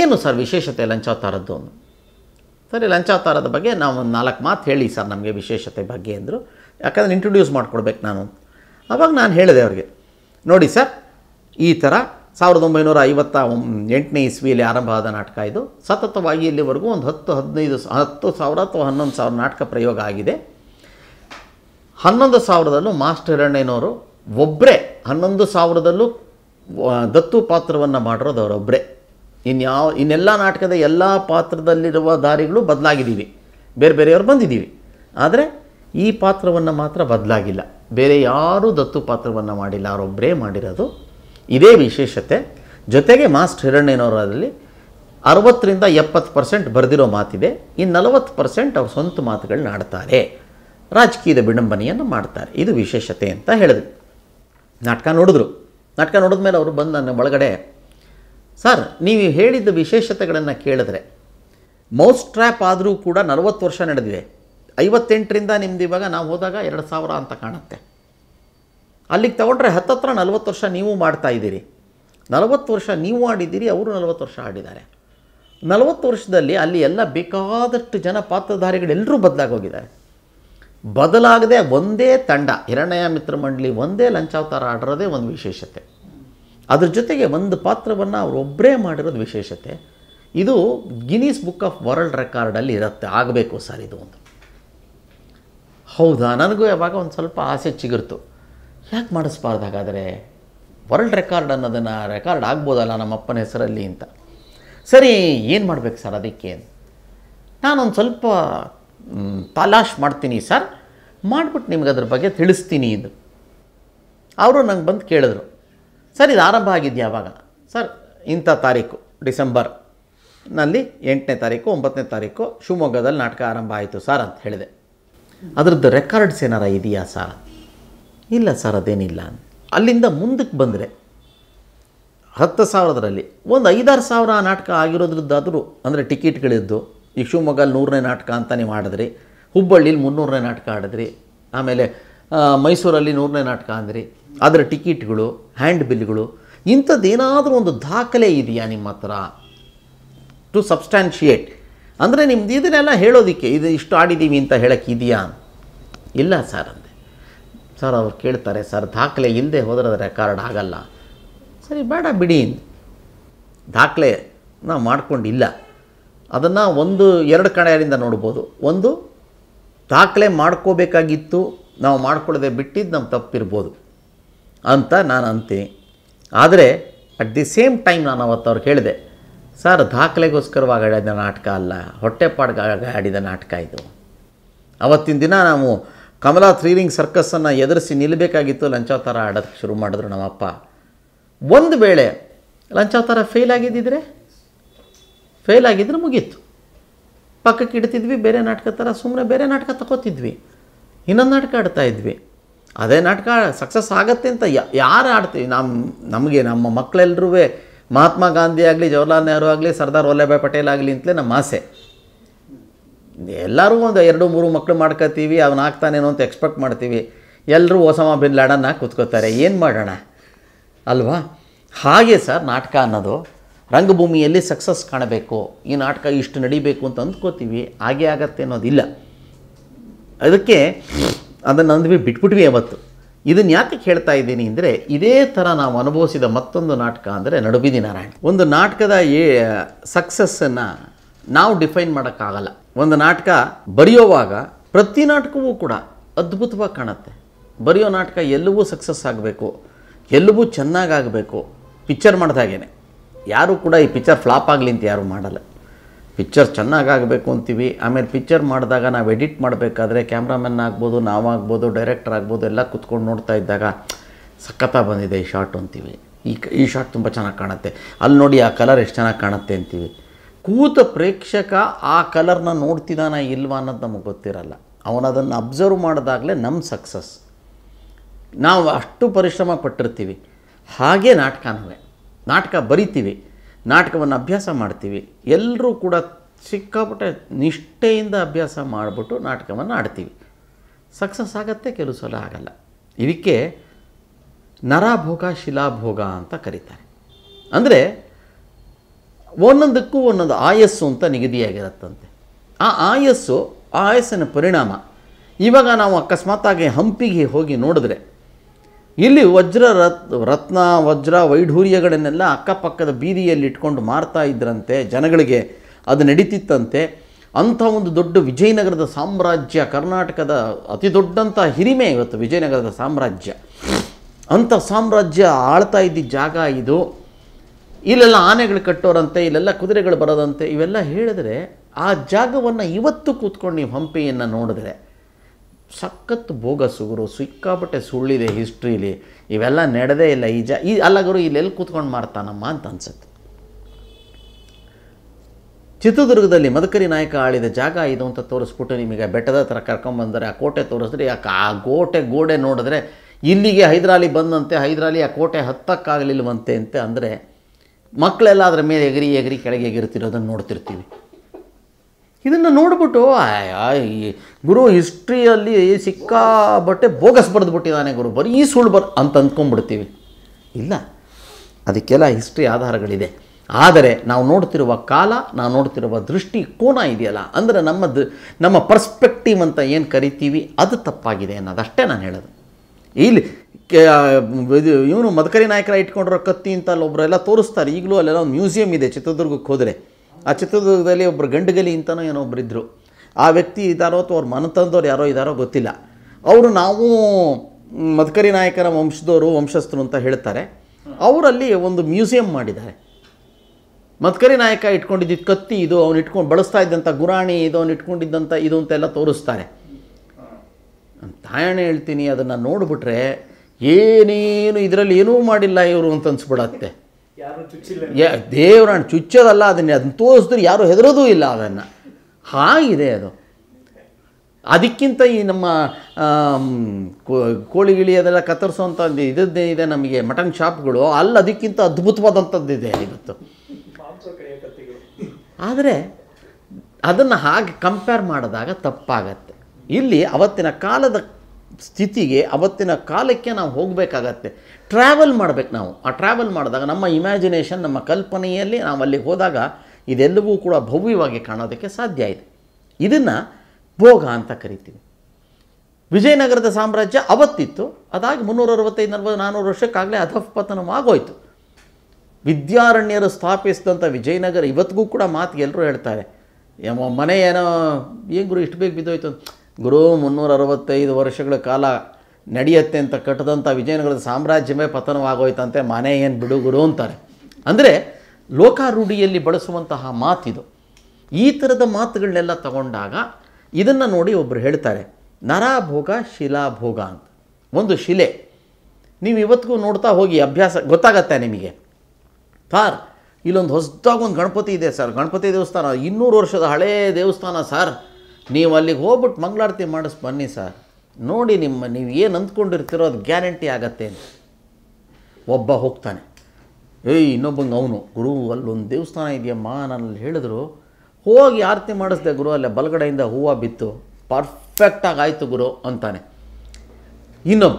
ಏನು ಸರ್ ವಿಶೇಷತೆ ಲಂಚಾತಾರದ್ದು ಅಂದು ಸರಿ ಲಂಚಾವತಾರದ ಬಗ್ಗೆ ನಾವು ಒಂದು ನಾಲ್ಕು ಮಾತು ಹೇಳಿ ಸರ್ ನಮಗೆ ವಿಶೇಷತೆ ಬಗ್ಗೆ ಅಂದರು ಯಾಕಂದರೆ ಇಂಟ್ರೊಡ್ಯೂಸ್ ಮಾಡಿಕೊಡ್ಬೇಕು ನಾನು ಅವಾಗ ನಾನು ಹೇಳಿದೆ ಅವ್ರಿಗೆ ನೋಡಿ ಸರ್ ಈ ಥರ ಸಾವಿರದ ಒಂಬೈನೂರ ಐವತ್ತ ಎಂಟನೇ ಇಸ್ವಿಯಲ್ಲಿ ಆರಂಭ ಆದ ನಾಟಕ ಇದು ಸತತವಾಗಿ ಇಲ್ಲಿವರೆಗೂ ಒಂದು ಹತ್ತು ಹದಿನೈದು ಹತ್ತು ಸಾವಿರ ಅಥವಾ ಹನ್ನೊಂದು ಸಾವಿರ ನಾಟಕ ಪ್ರಯೋಗ ಆಗಿದೆ ಹನ್ನೊಂದು ಸಾವಿರದಲ್ಲೂ ಮಾಸ್ಟರ್ ಎರಡನೇನವರು ಒಬ್ಬರೇ ಹನ್ನೊಂದು ಸಾವಿರದಲ್ಲೂ ದತ್ತು ಪಾತ್ರವನ್ನು ಮಾಡಿರೋದು ಅವರೊಬ್ಬರೇ ಇನ್ಯಾವ ಇನ್ನೆಲ್ಲ ನಾಟಕದ ಎಲ್ಲ ಪಾತ್ರದಲ್ಲಿರುವ ದಾರಿಗಳು ಬದಲಾಗಿದ್ದೀವಿ ಬೇರೆ ಬೇರೆಯವರು ಬಂದಿದ್ದೀವಿ ಆದರೆ ಈ ಪಾತ್ರವನ್ನು ಮಾತ್ರ ಬದಲಾಗಿಲ್ಲ ಬೇರೆ ಯಾರೂ ದತ್ತು ಪಾತ್ರವನ್ನು ಮಾಡಿಲ್ಲ ಅವರೊಬ್ಬರೇ ಮಾಡಿರೋದು ಇದೇ ವಿಶೇಷತೆ ಜೊತೆಗೆ ಮಾಸ್ಟರ್ ಅದರಲ್ಲಿ ಅರವತ್ತರಿಂದ ಎಪ್ಪತ್ತು ಪರ್ಸೆಂಟ್ ಬರೆದಿರೋ ಮಾತಿದೆ ಇನ್ನು ನಲವತ್ತು ಪರ್ಸೆಂಟ್ ಅವ್ರ ಸ್ವಂತ ಮಾತುಗಳನ್ನ ಆಡ್ತಾರೆ ರಾಜಕೀಯದ ವಿಡಂಬನೆಯನ್ನು ಮಾಡ್ತಾರೆ ಇದು ವಿಶೇಷತೆ ಅಂತ ಹೇಳಿದ್ರು ನಾಟಕ ನೋಡಿದ್ರು ನಾಟಕ ನೋಡಿದ್ಮೇಲೆ ಅವರು ಬಂದು ನನ್ನ ಒಳಗಡೆ ಸರ್ ನೀವು ಹೇಳಿದ ವಿಶೇಷತೆಗಳನ್ನು ಕೇಳಿದ್ರೆ ಮೌಸ್ ಟ್ರ್ಯಾಪ್ ಆದರೂ ಕೂಡ ನಲವತ್ತು ವರ್ಷ ನಡೆದಿದೆ ಐವತ್ತೆಂಟರಿಂದ ನಿಮ್ದು ಇವಾಗ ನಾವು ಹೋದಾಗ ಎರಡು ಸಾವಿರ ಅಂತ ಕಾಣುತ್ತೆ ಅಲ್ಲಿಗೆ ತೊಗೊಂಡ್ರೆ ಹತ್ತತ್ರ ನಲವತ್ತು ವರ್ಷ ನೀವು ಮಾಡ್ತಾ ಇದ್ದೀರಿ ನಲವತ್ತು ವರ್ಷ ನೀವು ಆಡಿದ್ದೀರಿ ಅವರು ನಲವತ್ತು ವರ್ಷ ಆಡಿದ್ದಾರೆ ನಲವತ್ತು ವರ್ಷದಲ್ಲಿ ಅಲ್ಲಿ ಎಲ್ಲ ಬೇಕಾದಷ್ಟು ಜನ ಪಾತ್ರಧಾರಿಗಳೆಲ್ಲರೂ ಹೋಗಿದ್ದಾರೆ ಬದಲಾಗದೆ ಒಂದೇ ತಂಡ ಎರಡನೆಯ ಮಿತ್ರ ಮಂಡಳಿ ಒಂದೇ ಲಂಚಾವತಾರ ಆಡಿರೋದೇ ಒಂದು ವಿಶೇಷತೆ ಅದ್ರ ಜೊತೆಗೆ ಒಂದು ಪಾತ್ರವನ್ನು ಅವರು ಒಬ್ಬರೇ ಮಾಡಿರೋದು ವಿಶೇಷತೆ ಇದು ಗಿನೀಸ್ ಬುಕ್ ಆಫ್ ವರ್ಲ್ಡ್ ರೆಕಾರ್ಡಲ್ಲಿ ಇರುತ್ತೆ ಆಗಬೇಕು ಸರ್ ಇದು ಒಂದು ಹೌದಾ ನನಗೂ ಯಾವಾಗ ಒಂದು ಸ್ವಲ್ಪ ಆಸೆ ಚಿಗುರ್ತು ಯಾಕೆ ಮಾಡಿಸ್ಬಾರ್ದು ಹಾಗಾದರೆ ವರ್ಲ್ಡ್ ರೆಕಾರ್ಡ್ ಅನ್ನೋದನ್ನು ರೆಕಾರ್ಡ್ ಆಗ್ಬೋದಲ್ಲ ನಮ್ಮಪ್ಪನ ಹೆಸರಲ್ಲಿ ಅಂತ ಸರಿ ಏನು ಮಾಡಬೇಕು ಸರ್ ಅದಕ್ಕೆ ನಾನೊಂದು ಸ್ವಲ್ಪ ತಲಾಶ್ ಮಾಡ್ತೀನಿ ಸರ್ ಮಾಡಿಬಿಟ್ಟು ನಿಮ್ಗೆ ಅದ್ರ ಬಗ್ಗೆ ತಿಳಿಸ್ತೀನಿ ಇದು ಅವರು ನಂಗೆ ಬಂದು ಕೇಳಿದ್ರು ಸರ್ ಇದು ಆರಂಭ ಆಗಿದೆಯಾ ಅವಾಗ ಸರ್ ಇಂಥ ತಾರೀಕು ಡಿಸೆಂಬರ್ ನಲ್ಲಿ ಎಂಟನೇ ತಾರೀಕು ಒಂಬತ್ತನೇ ತಾರೀಕು ಶಿವಮೊಗ್ಗದಲ್ಲಿ ನಾಟಕ ಆರಂಭ ಆಯಿತು ಸರ್ ಅಂತ ಹೇಳಿದೆ ಅದರದ್ದು ರೆಕಾರ್ಡ್ಸ್ ಏನಾರ ಇದೆಯಾ ಸರ್ ಇಲ್ಲ ಸರ್ ಅದೇನಿಲ್ಲ ಅಲ್ಲಿಂದ ಮುಂದಕ್ಕೆ ಬಂದರೆ ಹತ್ತು ಸಾವಿರದರಲ್ಲಿ ಒಂದು ಐದಾರು ಸಾವಿರ ನಾಟಕ ಆಗಿರೋದ್ರದ್ದಾದರೂ ಅಂದರೆ ಟಿಕೆಟ್ಗಳಿದ್ದು ಈ ಶಿವಮೊಗ್ಗಲ್ಲಿ ನೂರನೇ ನಾಟಕ ಅಂತ ನೀವು ಆಡಿದ್ರಿ ಹುಬ್ಬಳ್ಳಿಲಿ ಮುನ್ನೂರನೇ ನಾಟಕ ಆಡಿದ್ರಿ ಆಮೇಲೆ ಮೈಸೂರಲ್ಲಿ ನೂರನೇ ನಾಟಕ ಅಂದ್ರಿ ಅದರ ಟಿಕೆಟ್ಗಳು ಹ್ಯಾಂಡ್ ಬಿಲ್ಗಳು ಇಂಥದ್ದೇನಾದರೂ ಒಂದು ದಾಖಲೆ ಇದೆಯಾ ನಿಮ್ಮ ಹತ್ರ ಟು ಸಬ್ಸ್ಟ್ಯಾನ್ಷಿಯೇಟ್ ಅಂದರೆ ನಿಮ್ದು ಇದನ್ನೆಲ್ಲ ಹೇಳೋದಕ್ಕೆ ಇದು ಇಷ್ಟು ಆಡಿದ್ದೀವಿ ಅಂತ ಇದೆಯಾ ಇಲ್ಲ ಸರ್ ಅಂದೆ ಸರ್ ಅವ್ರು ಕೇಳ್ತಾರೆ ಸರ್ ದಾಖಲೆ ಇಲ್ಲದೆ ಹೋದರೆ ಅದು ರೆಕಾರ್ಡ್ ಆಗಲ್ಲ ಸರಿ ಬೇಡ ಬಿಡಿ ದಾಖಲೆ ನಾವು ಮಾಡಿಕೊಂಡಿಲ್ಲ ಅದನ್ನು ಒಂದು ಎರಡು ಕಡೆಯಿಂದ ನೋಡ್ಬೋದು ಒಂದು ದಾಖಲೆ ಮಾಡ್ಕೋಬೇಕಾಗಿತ್ತು ನಾವು ಮಾಡ್ಕೊಳ್ಳದೆ ಬಿಟ್ಟಿದ್ದು ನಮ್ಮ ತಪ್ಪಿರ್ಬೋದು ಅಂತ ನಾನು ಅಂತೀನಿ ಆದರೆ ಅಟ್ ದಿ ಸೇಮ್ ಟೈಮ್ ನಾನು ಅವತ್ತು ಅವ್ರು ಹೇಳಿದೆ ಸರ್ ದಾಖಲೆಗೋಸ್ಕರವಾಗಿ ಆಡಿದ ನಾಟಕ ಅಲ್ಲ ಹೊಟ್ಟೆಪಾಡ್ಗಾಗ ಆಡಿದ ನಾಟಕ ಇದು ಅವತ್ತಿನ ದಿನ ನಾವು ಕಮಲಾ ತ್ರೀಲಿಂಗ್ ಸರ್ಕಸ್ಸನ್ನು ಎದುರಿಸಿ ನಿಲ್ಲಬೇಕಾಗಿತ್ತು ಲಂಚಾವತಾರ ಆಡೋದಕ್ಕೆ ಶುರು ಮಾಡಿದ್ರು ನಮ್ಮಪ್ಪ ಒಂದು ವೇಳೆ ಲಂಚಾವತಾರ ಫೇಲ್ ಆಗಿದ್ದಿದ್ರೆ ಫೇಲ್ ಆಗಿದ್ದರೆ ಮುಗೀತು ಪಕ್ಕಕ್ಕೆ ಇಡ್ತಿದ್ವಿ ಬೇರೆ ನಾಟಕ ಥರ ಸುಮ್ಮನೆ ಬೇರೆ ನಾಟಕ ತಗೋತಿದ್ವಿ ಇನ್ನೊಂದು ನಾಟಕ ಆಡ್ತಾ ಇದ್ವಿ ಅದೇ ನಾಟಕ ಸಕ್ಸಸ್ ಆಗತ್ತೆ ಅಂತ ಯಾರು ಆಡ್ತೀವಿ ನಮ್ಮ ನಮಗೆ ನಮ್ಮ ಮಕ್ಕಳೆಲ್ಲರೂ ಮಹಾತ್ಮ ಗಾಂಧಿ ಆಗಲಿ ಜವಾಹರ್ಲಾಲ್ ನೆಹರು ಆಗಲಿ ಸರ್ದಾರ್ ವಲ್ಲಭಾಯ್ ಪಟೇಲ್ ಆಗಲಿ ಅಂತಲೇ ನಮ್ಮ ಆಸೆ ಎಲ್ಲರೂ ಒಂದು ಎರಡು ಮೂರು ಮಕ್ಕಳು ಮಾಡ್ಕೋತೀವಿ ಅವನು ಆಗ್ತಾನೇನೋ ಅಂತ ಎಕ್ಸ್ಪೆಕ್ಟ್ ಮಾಡ್ತೀವಿ ಎಲ್ಲರೂ ಹೊಸಮ ಬಿನ್ ಲಾಡನ್ನ ಕೂತ್ಕೋತಾರೆ ಏನು ಮಾಡೋಣ ಅಲ್ವಾ ಹಾಗೆ ಸರ್ ನಾಟಕ ಅನ್ನೋದು ರಂಗಭೂಮಿಯಲ್ಲಿ ಸಕ್ಸಸ್ ಕಾಣಬೇಕು ಈ ನಾಟಕ ಇಷ್ಟು ನಡಿಬೇಕು ಅಂತ ಅಂದ್ಕೋತೀವಿ ಹಾಗೇ ಆಗತ್ತೆ ಅನ್ನೋದಿಲ್ಲ ಅದಕ್ಕೆ ಅದನ್ನು ಅಂದ್ವಿ ಬಿಟ್ಬಿಟ್ವಿ ಅವತ್ತು ಇದನ್ನು ಯಾಕೆ ಹೇಳ್ತಾ ಇದ್ದೀನಿ ಅಂದರೆ ಇದೇ ಥರ ನಾವು ಅನುಭವಿಸಿದ ಮತ್ತೊಂದು ನಾಟಕ ಅಂದರೆ ನಡುಬಿದಿ ನಾರಾಯಣ ಒಂದು ನಾಟಕದ ಏ ಸಕ್ಸಸ್ಸನ್ನು ನಾವು ಡಿಫೈನ್ ಮಾಡೋಕ್ಕಾಗಲ್ಲ ಒಂದು ನಾಟಕ ಬರೆಯೋವಾಗ ಪ್ರತಿ ನಾಟಕವೂ ಕೂಡ ಅದ್ಭುತವಾಗಿ ಕಾಣುತ್ತೆ ಬರೆಯೋ ನಾಟಕ ಎಲ್ಲವೂ ಸಕ್ಸಸ್ ಆಗಬೇಕು ಎಲ್ಲವೂ ಚೆನ್ನಾಗಾಗಬೇಕು ಪಿಕ್ಚರ್ ಮಾಡಿದಾಗೇನೆ ಯಾರೂ ಕೂಡ ಈ ಪಿಕ್ಚರ್ ಫ್ಲಾಪ್ ಆಗಲಿ ಅಂತ ಯಾರೂ ಮಾಡಲ್ಲ ಪಿಕ್ಚರ್ ಚೆನ್ನಾಗಾಗಬೇಕು ಅಂತೀವಿ ಆಮೇಲೆ ಪಿಕ್ಚರ್ ಮಾಡಿದಾಗ ನಾವು ಎಡಿಟ್ ಮಾಡಬೇಕಾದ್ರೆ ಕ್ಯಾಮ್ರಾಮನ್ ಆಗ್ಬೋದು ನಾವಾಗ್ಬೋದು ಡೈರೆಕ್ಟರ್ ಆಗ್ಬೋದು ಎಲ್ಲ ಕೂತ್ಕೊಂಡು ನೋಡ್ತಾ ಇದ್ದಾಗ ಸಖತ್ತಾಗಿ ಬಂದಿದೆ ಈ ಶಾರ್ಟ್ ಅಂತೀವಿ ಈ ಈ ಶಾರ್ಟ್ ತುಂಬ ಚೆನ್ನಾಗಿ ಕಾಣುತ್ತೆ ಅಲ್ಲಿ ನೋಡಿ ಆ ಕಲರ್ ಎಷ್ಟು ಚೆನ್ನಾಗಿ ಕಾಣುತ್ತೆ ಅಂತೀವಿ ಕೂತ ಪ್ರೇಕ್ಷಕ ಆ ಕಲರ್ನ ನೋಡ್ತಿದ್ದಾನ ಇಲ್ವಾ ಅನ್ನೋದು ನಮಗೆ ಗೊತ್ತಿರಲ್ಲ ಅವನದನ್ನು ಅಬ್ಸರ್ವ್ ಮಾಡಿದಾಗಲೇ ನಮ್ಮ ಸಕ್ಸಸ್ ನಾವು ಅಷ್ಟು ಪರಿಶ್ರಮ ಪಟ್ಟಿರ್ತೀವಿ ಹಾಗೇ ನಾಟಕನೂ ನಾಟಕ ಬರಿತೀವಿ ನಾಟಕವನ್ನು ಅಭ್ಯಾಸ ಮಾಡ್ತೀವಿ ಎಲ್ಲರೂ ಕೂಡ ಸಿಕ್ಕಾಪಟ್ಟೆ ನಿಷ್ಠೆಯಿಂದ ಅಭ್ಯಾಸ ಮಾಡಿಬಿಟ್ಟು ನಾಟಕವನ್ನು ಆಡ್ತೀವಿ ಸಕ್ಸಸ್ ಆಗುತ್ತೆ ಕೆಲವು ಸಲ ಆಗಲ್ಲ ಇದಕ್ಕೆ ನರಭೋಗ ಶಿಲಾಭೋಗ ಅಂತ ಕರೀತಾರೆ ಅಂದರೆ ಒಂದೊಂದಕ್ಕೂ ಒಂದೊಂದು ಆಯಸ್ಸು ಅಂತ ನಿಗದಿಯಾಗಿರುತ್ತಂತೆ ಆ ಆಯಸ್ಸು ಆ ಆಯಸ್ಸಿನ ಪರಿಣಾಮ ಇವಾಗ ನಾವು ಅಕಸ್ಮಾತಾಗಿ ಹಂಪಿಗೆ ಹೋಗಿ ನೋಡಿದ್ರೆ ಇಲ್ಲಿ ವಜ್ರ ರತ್ ರತ್ನ ವಜ್ರ ವೈಢೂರ್ಯಗಳನ್ನೆಲ್ಲ ಅಕ್ಕಪಕ್ಕದ ಬೀದಿಯಲ್ಲಿ ಇಟ್ಕೊಂಡು ಮಾರ್ತಾ ಇದ್ರಂತೆ ಜನಗಳಿಗೆ ಅದು ನಡೀತಿತ್ತಂತೆ ಅಂಥ ಒಂದು ದೊಡ್ಡ ವಿಜಯನಗರದ ಸಾಮ್ರಾಜ್ಯ ಕರ್ನಾಟಕದ ಅತಿ ದೊಡ್ಡಂಥ ಹಿರಿಮೆ ಇವತ್ತು ವಿಜಯನಗರದ ಸಾಮ್ರಾಜ್ಯ ಅಂಥ ಸಾಮ್ರಾಜ್ಯ ಆಳ್ತಾ ಇದ್ದಿದ್ದ ಜಾಗ ಇದು ಇಲ್ಲೆಲ್ಲ ಆನೆಗಳು ಕಟ್ಟೋರಂತೆ ಇಲ್ಲೆಲ್ಲ ಕುದುರೆಗಳು ಬರೋದಂತೆ ಇವೆಲ್ಲ ಹೇಳಿದ್ರೆ ಆ ಜಾಗವನ್ನು ಇವತ್ತು ಕೂತ್ಕೊಂಡು ನೀವು ಹಂಪಿಯನ್ನು ನೋಡಿದ್ರೆ ಸಖತ್ ಬೋಗಸುಗರು ಸಿಕ್ಕಾಪಟ್ಟೆ ಸುಳ್ಳಿದೆ ಹಿಸ್ಟ್ರೀಲಿ ಇವೆಲ್ಲ ನಡೆದೇ ಇಲ್ಲ ಈ ಜ ಈ ಅಲ್ಲಗರು ಇಲ್ಲೆಲ್ಲಿ ಕೂತ್ಕೊಂಡು ಮಾಡ್ತಾನಮ್ಮ ಅಂತ ಅನ್ಸುತ್ತೆ ಚಿತ್ರದುರ್ಗದಲ್ಲಿ ಮದಕರಿ ನಾಯಕ ಆಳಿದ ಜಾಗ ಇದು ಅಂತ ತೋರಿಸ್ಬಿಟ್ಟು ನಿಮಗೆ ಬೆಟ್ಟದ ಹತ್ರ ಕರ್ಕೊಂಬಂದರೆ ಆ ಕೋಟೆ ತೋರಿಸಿದ್ರೆ ಯಾಕೆ ಆ ಕೋಟೆ ಗೋಡೆ ನೋಡಿದ್ರೆ ಇಲ್ಲಿಗೆ ಹೈದರಾಲಿ ಬಂದಂತೆ ಹೈದರಾಲಿ ಆ ಕೋಟೆ ಹತ್ತಕ್ಕಾಗಲಿಲ್ವಂತೆ ಅಂತೆ ಅಂದರೆ ಮಕ್ಕಳೆಲ್ಲ ಅದರ ಮೇಲೆ ಎಗರಿ ಎಗರಿ ಕೆಳಗೆ ಎಗಿರ್ತಿರೋದನ್ನು ನೋಡ್ತಿರ್ತೀವಿ ಇದನ್ನು ನೋಡ್ಬಿಟ್ಟು ಈ ಗುರು ಹಿಸ್ಟ್ರಿಯಲ್ಲಿ ಬಟ್ಟೆ ಬೋಗಸ್ ಬಿಟ್ಟಿದ್ದಾನೆ ಗುರು ಬರೀ ಸುಳ್ಳು ಬರ್ ಅಂತ ಅಂದ್ಕೊಂಬಿಡ್ತೀವಿ ಇಲ್ಲ ಅದಕ್ಕೆಲ್ಲ ಹಿಸ್ಟ್ರಿ ಆಧಾರಗಳಿದೆ ಆದರೆ ನಾವು ನೋಡ್ತಿರುವ ಕಾಲ ನಾವು ನೋಡ್ತಿರುವ ದೃಷ್ಟಿಕೋನ ಇದೆಯಲ್ಲ ಅಂದರೆ ನಮ್ಮ ದ್ ನಮ್ಮ ಪರ್ಸ್ಪೆಕ್ಟಿವ್ ಅಂತ ಏನು ಕರಿತೀವಿ ಅದು ತಪ್ಪಾಗಿದೆ ಅನ್ನೋದಷ್ಟೇ ನಾನು ಹೇಳೋದು ಇಲ್ಲಿ ಇದು ಇವನು ಮದಕರಿ ನಾಯಕರ ಇಟ್ಕೊಂಡಿರೋ ಕತ್ತಿ ಅಂತ ಒಬ್ಬರೆಲ್ಲ ತೋರಿಸ್ತಾರೆ ಈಗಲೂ ಅಲ್ಲೆಲ್ಲ ಒಂದು ಮ್ಯೂಸಿಯಂ ಇದೆ ಚಿತ್ರದುರ್ಗಕ್ಕೆ ಹೋದರೆ ಆ ಚಿತ್ರದುರ್ಗದಲ್ಲಿ ಒಬ್ಬರು ಗಂಡುಗಲಿ ಇಂತನೋ ಏನೋ ಒಬ್ಬರಿದ್ದರು ಆ ವ್ಯಕ್ತಿ ಇದ್ದಾರೋ ಅಥವಾ ಅವ್ರ ತಂದವ್ರು ಯಾರೋ ಇದ್ದಾರೋ ಗೊತ್ತಿಲ್ಲ ಅವರು ನಾವು ಮದಕರಿ ನಾಯಕರ ವಂಶದವರು ವಂಶಸ್ಥರು ಅಂತ ಹೇಳ್ತಾರೆ ಅವರಲ್ಲಿ ಒಂದು ಮ್ಯೂಸಿಯಂ ಮಾಡಿದ್ದಾರೆ ಮದಕರಿ ನಾಯಕ ಇಟ್ಕೊಂಡಿದ್ದ ಕತ್ತಿ ಇದು ಅವ್ನು ಇಟ್ಕೊಂಡು ಬಳಸ್ತಾ ಇದ್ದಂಥ ಗುರಾಣಿ ಇದು ಅವ್ನು ಇಟ್ಕೊಂಡಿದ್ದಂಥ ಇದು ಅಂತೆಲ್ಲ ತೋರಿಸ್ತಾರೆ ತಾಯಣೆ ಹೇಳ್ತೀನಿ ಅದನ್ನು ನೋಡಿಬಿಟ್ರೆ ಏನೇನು ಇದರಲ್ಲಿ ಏನೂ ಮಾಡಿಲ್ಲ ಇವರು ಅಂತ ಅನ್ಸ್ಬಿಡತ್ತೆ ದೇವ್ರನ್ನು ಚುಚ್ಚೋದಲ್ಲ ಅದನ್ನೇ ಅದನ್ನು ತೋರಿಸಿದ್ರೆ ಯಾರೂ ಹೆದರೋದೂ ಇಲ್ಲ ಅದನ್ನು ಹಾಗಿದೆ ಅದು ಅದಕ್ಕಿಂತ ಈ ನಮ್ಮ ಕೋಳಿಗಿಳಿ ಅದೆಲ್ಲ ಕತ್ತರಿಸೋವಂಥ ಇದದ್ದೇ ಇದೆ ನಮಗೆ ಮಟನ್ ಶಾಪ್ಗಳು ಅಲ್ಲಿ ಅದಕ್ಕಿಂತ ಅದ್ಭುತವಾದಂಥದ್ದು ಇದೆ ಇವತ್ತು ಆದರೆ ಅದನ್ನು ಹಾಗೆ ಕಂಪೇರ್ ಮಾಡಿದಾಗ ತಪ್ಪಾಗತ್ತೆ ಇಲ್ಲಿ ಅವತ್ತಿನ ಕಾಲದ ಸ್ಥಿತಿಗೆ ಅವತ್ತಿನ ಕಾಲಕ್ಕೆ ನಾವು ಹೋಗಬೇಕಾಗತ್ತೆ ಟ್ರಾವೆಲ್ ಮಾಡಬೇಕು ನಾವು ಆ ಟ್ರಾವೆಲ್ ಮಾಡಿದಾಗ ನಮ್ಮ ಇಮ್ಯಾಜಿನೇಷನ್ ನಮ್ಮ ಕಲ್ಪನೆಯಲ್ಲಿ ನಾವು ಅಲ್ಲಿಗೆ ಹೋದಾಗ ಇದೆಲ್ಲವೂ ಕೂಡ ಭವ್ಯವಾಗಿ ಕಾಣೋದಕ್ಕೆ ಸಾಧ್ಯ ಇದೆ ಇದನ್ನು ಭೋಗ ಅಂತ ಕರಿತೀವಿ ವಿಜಯನಗರದ ಸಾಮ್ರಾಜ್ಯ ಅವತ್ತಿತ್ತು ಅದಾಗಿ ಮುನ್ನೂರ ಅರವತ್ತೈದು ನಲ್ವತ್ತು ನಾನ್ನೂರು ವರ್ಷಕ್ಕಾಗಲೇ ಅಧಃಪತನವಾಗೋಯ್ತು ವಿದ್ಯಾರಣ್ಯರು ಸ್ಥಾಪಿಸಿದಂಥ ವಿಜಯನಗರ ಇವತ್ತಿಗೂ ಕೂಡ ಮಾತು ಎಲ್ಲರೂ ಹೇಳ್ತಾರೆ ಮನೆ ಏನೋ ಏನು ಗುರು ಇಷ್ಟು ಬೇಗ ಬಿದ್ದೋಯ್ತು ಗುರು ಮುನ್ನೂರ ಅರವತ್ತೈದು ವರ್ಷಗಳ ಕಾಲ ನಡೆಯುತ್ತೆ ಅಂತ ಕಟ್ಟದಂಥ ವಿಜಯನಗರದ ಸಾಮ್ರಾಜ್ಯವೇ ಪತನವಾಗೋಯ್ತಂತೆ ಮನೆ ಏನು ಬಿಡು ಗುರು ಅಂತಾರೆ ಅಂದರೆ ಲೋಕಾರೂಢಿಯಲ್ಲಿ ಬಳಸುವಂತಹ ಮಾತಿದು ಈ ಥರದ ಮಾತುಗಳನ್ನೆಲ್ಲ ತಗೊಂಡಾಗ ಇದನ್ನು ನೋಡಿ ಒಬ್ಬರು ಹೇಳ್ತಾರೆ ನರಾಭೋಗ ಶಿಲಾಭೋಗ ಅಂತ ಒಂದು ಶಿಲೆ ನೀವು ಇವತ್ತಿಗೂ ನೋಡ್ತಾ ಹೋಗಿ ಅಭ್ಯಾಸ ಗೊತ್ತಾಗತ್ತೆ ನಿಮಗೆ ಸಾರ್ ಇಲ್ಲೊಂದು ಹೊಸದಾಗಿ ಒಂದು ಗಣಪತಿ ಇದೆ ಸರ್ ಗಣಪತಿ ದೇವಸ್ಥಾನ ಇನ್ನೂರು ವರ್ಷದ ಹಳೇ ದೇವಸ್ಥಾನ ಸರ್ ನೀವು ಅಲ್ಲಿಗೆ ಹೋಗ್ಬಿಟ್ಟು ಮಂಗಳಾರತಿ ಮಾಡಿಸ್ ಬನ್ನಿ ಸರ್ ನೋಡಿ ನಿಮ್ಮ ನೀವು ಏನು ಅಂದ್ಕೊಂಡಿರ್ತೀರೋ ಅದು ಗ್ಯಾರಂಟಿ ಆಗತ್ತೆ ಒಬ್ಬ ಹೋಗ್ತಾನೆ ಏಯ್ ಇನ್ನೊಬ್ಬಂಗೆ ಅವನು ಗುರು ಅಲ್ಲೊಂದು ದೇವಸ್ಥಾನ ಇದೆಯಮ್ಮ ನನ್ನಲ್ಲಿ ಹೇಳಿದ್ರು ಹೋಗಿ ಆರತಿ ಮಾಡಿಸ್ದೆ ಗುರು ಅಲ್ಲೇ ಬಲಗಡೆಯಿಂದ ಹೂವು ಬಿತ್ತು ಪರ್ಫೆಕ್ಟಾಗಿ ಆಯಿತು ಗುರು ಅಂತಾನೆ ಇನ್ನೊಬ್ಬ